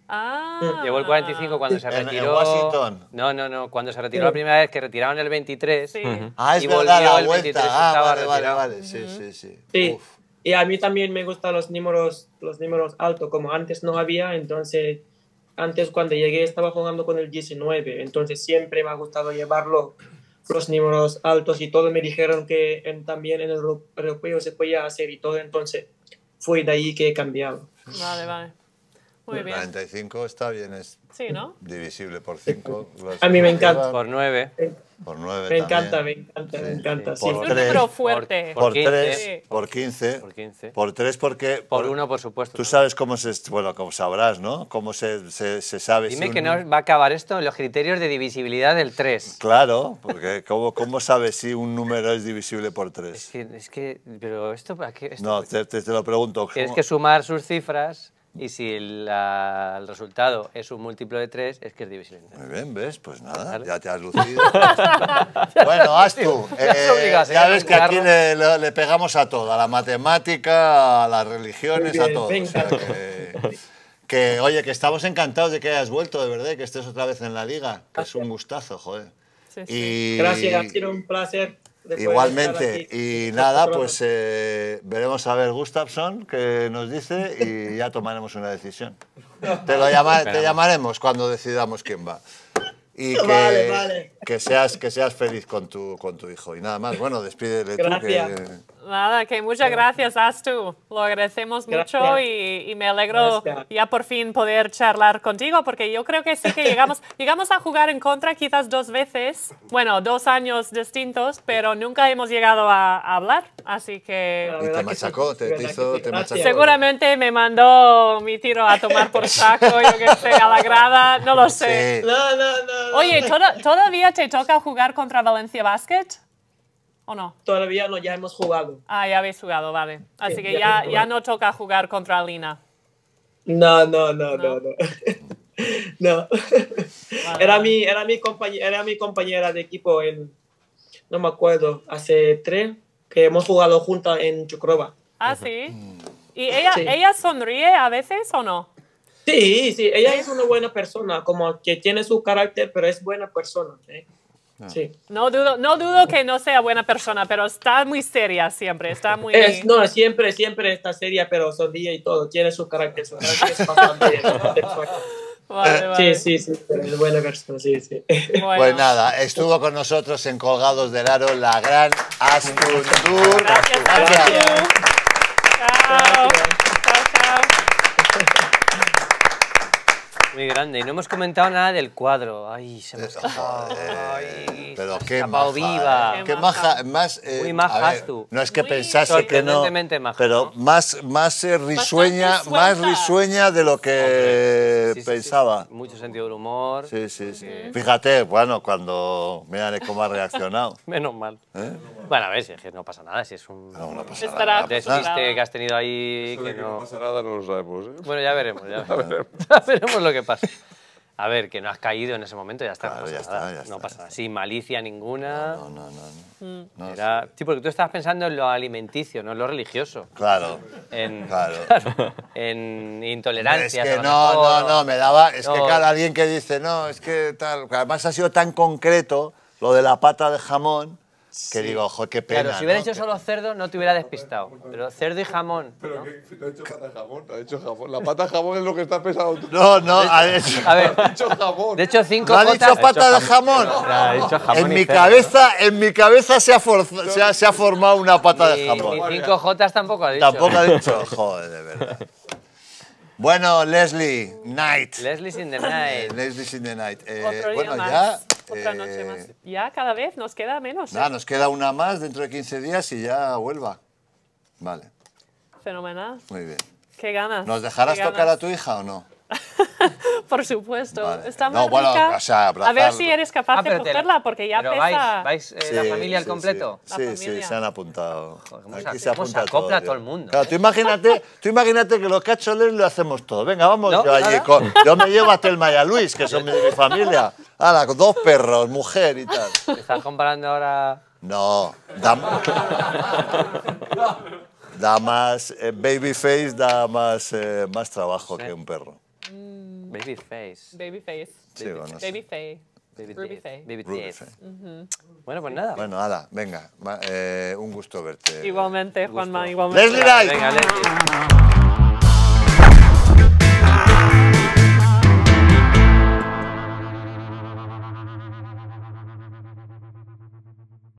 [SPEAKER 1] Ah.
[SPEAKER 6] Llevó el
[SPEAKER 5] 45 cuando se retiró. No, no, no, cuando se retiró la primera vez que retiraron el 23.
[SPEAKER 2] Ah, es y verdad, sí, sí, sí.
[SPEAKER 6] Y a mí también me gustan los números, los números altos, como antes no había, entonces antes cuando llegué estaba jugando con el 19, entonces siempre me ha gustado llevarlo los números altos y todo. Me dijeron que también en el europeo se podía hacer y todo, entonces fue de ahí que he cambiado.
[SPEAKER 1] Vale, vale. Muy
[SPEAKER 6] 45
[SPEAKER 2] está bien, es ¿no? divisible por 5. A mí me encanta. Por 9. Por 9 Me encanta, me encanta,
[SPEAKER 1] me encanta. Por es un número fuerte. Por 3,
[SPEAKER 2] por 15. Por 3 porque... Por 1, por supuesto. Tú sabes cómo se... Bueno, como sabrás, ¿no? Cómo se, se, sabe... Dime que no va a
[SPEAKER 5] acabar esto en los criterios de divisibilidad del 3.
[SPEAKER 2] Claro, porque ¿cómo, cómo sabes si un número es divisible por 3? Es que... Es que
[SPEAKER 5] pero esto... ¿para
[SPEAKER 2] qué, no, pues te, lo pregunto. Tienes que
[SPEAKER 5] sumar sus cifras... Y si el resultado es un múltiplo de
[SPEAKER 2] 3, es que es divisible. Muy bien, ¿ves? Pues nada, ya te has lucido. *laughs* bueno, Astu, *laughs* eh, ya, ves que aquí le, pegamos a todo, a la matemática, a las religiones, a todo. que, oye, que estamos encantados de que hayas vuelto, de verdad, que estés otra vez en la liga, es un gustazo, joder. Gracias, ha sido un placer. Igualmente. Y nada, pues eh, veremos a ver Gustafsson que nos dice y ya tomaremos una decisión. *laughs* te llamaremos cuando decidamos quién va y *laughs* que, que, seas, que seas feliz con tu, con tu hijo. Y nada más, bueno, despídele gracias.
[SPEAKER 1] Nada, que muchas gracias, Astu. Lo agradecemos mucho y, y, me alegro ya por fin poder charlar contigo, porque yo creo que sí que llegamos, *laughs* llegamos a jugar en contra quizás dos veces, bueno, dos años distintos, pero nunca hemos llegado a, hablar, así que... Y te machacó, te, hizo, machacó. Seguramente me mandó mi tiro a tomar por saco, yo que sé, a la grada, no lo sé. No, no, no. Oye, ¿todavía te toca jugar contra Valencia Basket? ¿O no? Todavía no, ya hemos jugado. Ah, ya habéis jugado, vale. Así que ya, ya, no toca jugar contra Lina.
[SPEAKER 6] No, no, no, no, no. no. *laughs* Era, mi, era, mi era mi compañera de equipo en, no me acuerdo, hace tres, que hemos jugado juntas en Chucroba.
[SPEAKER 1] Ah, sí. ¿Y ella, ella sonríe a veces o no?
[SPEAKER 6] Sí, sí, ella es una buena persona, como que tiene su carácter, pero es buena persona. No. Ah. Sí.
[SPEAKER 1] no dudo, no dudo que no sea buena persona, pero está muy seria siempre, está muy... Es, no,
[SPEAKER 6] siempre, siempre está seria, pero sonríe y todo, tiene su carácter, su carácter *laughs* Vale, vale. Sí, sí, sí, es buena persona, sí, sí.
[SPEAKER 2] Pues nada, estuvo con nosotros en Colgados del Aro la gran Astur. Gracias, Gracias. Chao.
[SPEAKER 5] Muy grande. Y no hemos comentado
[SPEAKER 2] nada del cuadro. Ay, se me eh, Ay, Pero eh. qué maja. viva. Qué maja. Más, eh, Muy majas tú. No es que pensase que no. pero más, más risueña, más risueña de lo que pensaba. Mucho sentido del humor. Sí, sí, sí. Fíjate, bueno, cuando Mira cómo ha reaccionado. *laughs* Menos mal.
[SPEAKER 5] Bueno, a ver, si no pasa nada, si es un no, pasa nada, que has tenido ahí. que, no... pasa
[SPEAKER 4] nada no lo sabemos. Bueno, ya veremos, ya *laughs* veremos.
[SPEAKER 5] *laughs* ya veremos lo que pasa. A ver, que no has caído en ese momento, ya está. no pasa nada. Sin malicia ninguna. No, no, no. no, mm. Sí. porque tú estabas pensando en lo alimenticio, no en lo religioso. Claro. En, claro. *laughs* claro en intolerancia. Es que no, no, no, me daba. Es que cada
[SPEAKER 2] alguien que dice, no, es que tal. Además ha sido tan concreto lo de la pata de jamón que digo, ojo, qué pena. Claro, si hubiera
[SPEAKER 5] hecho solo cerdo no te hubiera despistado. Pero cerdo y jamón. Pero ¿no?
[SPEAKER 4] ha hecho pata jamón, ha hecho jamón.
[SPEAKER 5] La pata
[SPEAKER 2] jamón es lo que está pesado tú. *laughs* No, no, ha *laughs* a ver, ha hecho jamón. De hecho, cinco ¿No ha dicho pata de jamón? en, mi cabeza, en mi cabeza se ha, formado una pata de jamón. Y cinco jotas tampoco ha dicho. Tampoco ha dicho, joder, de verdad. *laughs* Bueno, Leslie, Night. Leslie in the *laughs* Night. Leslie in the Night. Eh, bueno, más. ya. Otra noche eh, más.
[SPEAKER 1] Ya cada vez nos queda menos. No, ¿eh? nos
[SPEAKER 2] queda una más dentro de 15 días y ya vuelva. Vale. Fenomenal. Muy bien.
[SPEAKER 1] Qué ganas. ¿Nos dejarás tocar a tu hija o no? *laughs* Por supuesto. Está no, rica. a ver si eres capaz de cogerla, porque ya pesa. ¿Vais, eh, la familia al completo? Sí, sí, se
[SPEAKER 2] han apuntado. Aquí se, apunta acopla todo, todo, el mundo. tú imagínate, *laughs* tú imagínate que los cacholes lo hacemos todo. Venga, vamos yo allí. yo me llevo a el Maya Luis, que son mi, mi familia. Ahora, dos perros, mujer y tal. ¿Estás comparando ahora...? No, da *laughs* más... Eh, babyface da más, eh, más trabajo que un perro.
[SPEAKER 1] Mm. Babyface. Babyface. Sí, baby face. Baby Babyface. Babyface. Babyface.
[SPEAKER 2] Bueno, pues nada. Bueno, nada. venga. Eh, un gusto verte.
[SPEAKER 1] Igualmente, Juanma, igualmente. ¡Leslie Light! Venga, Leslie.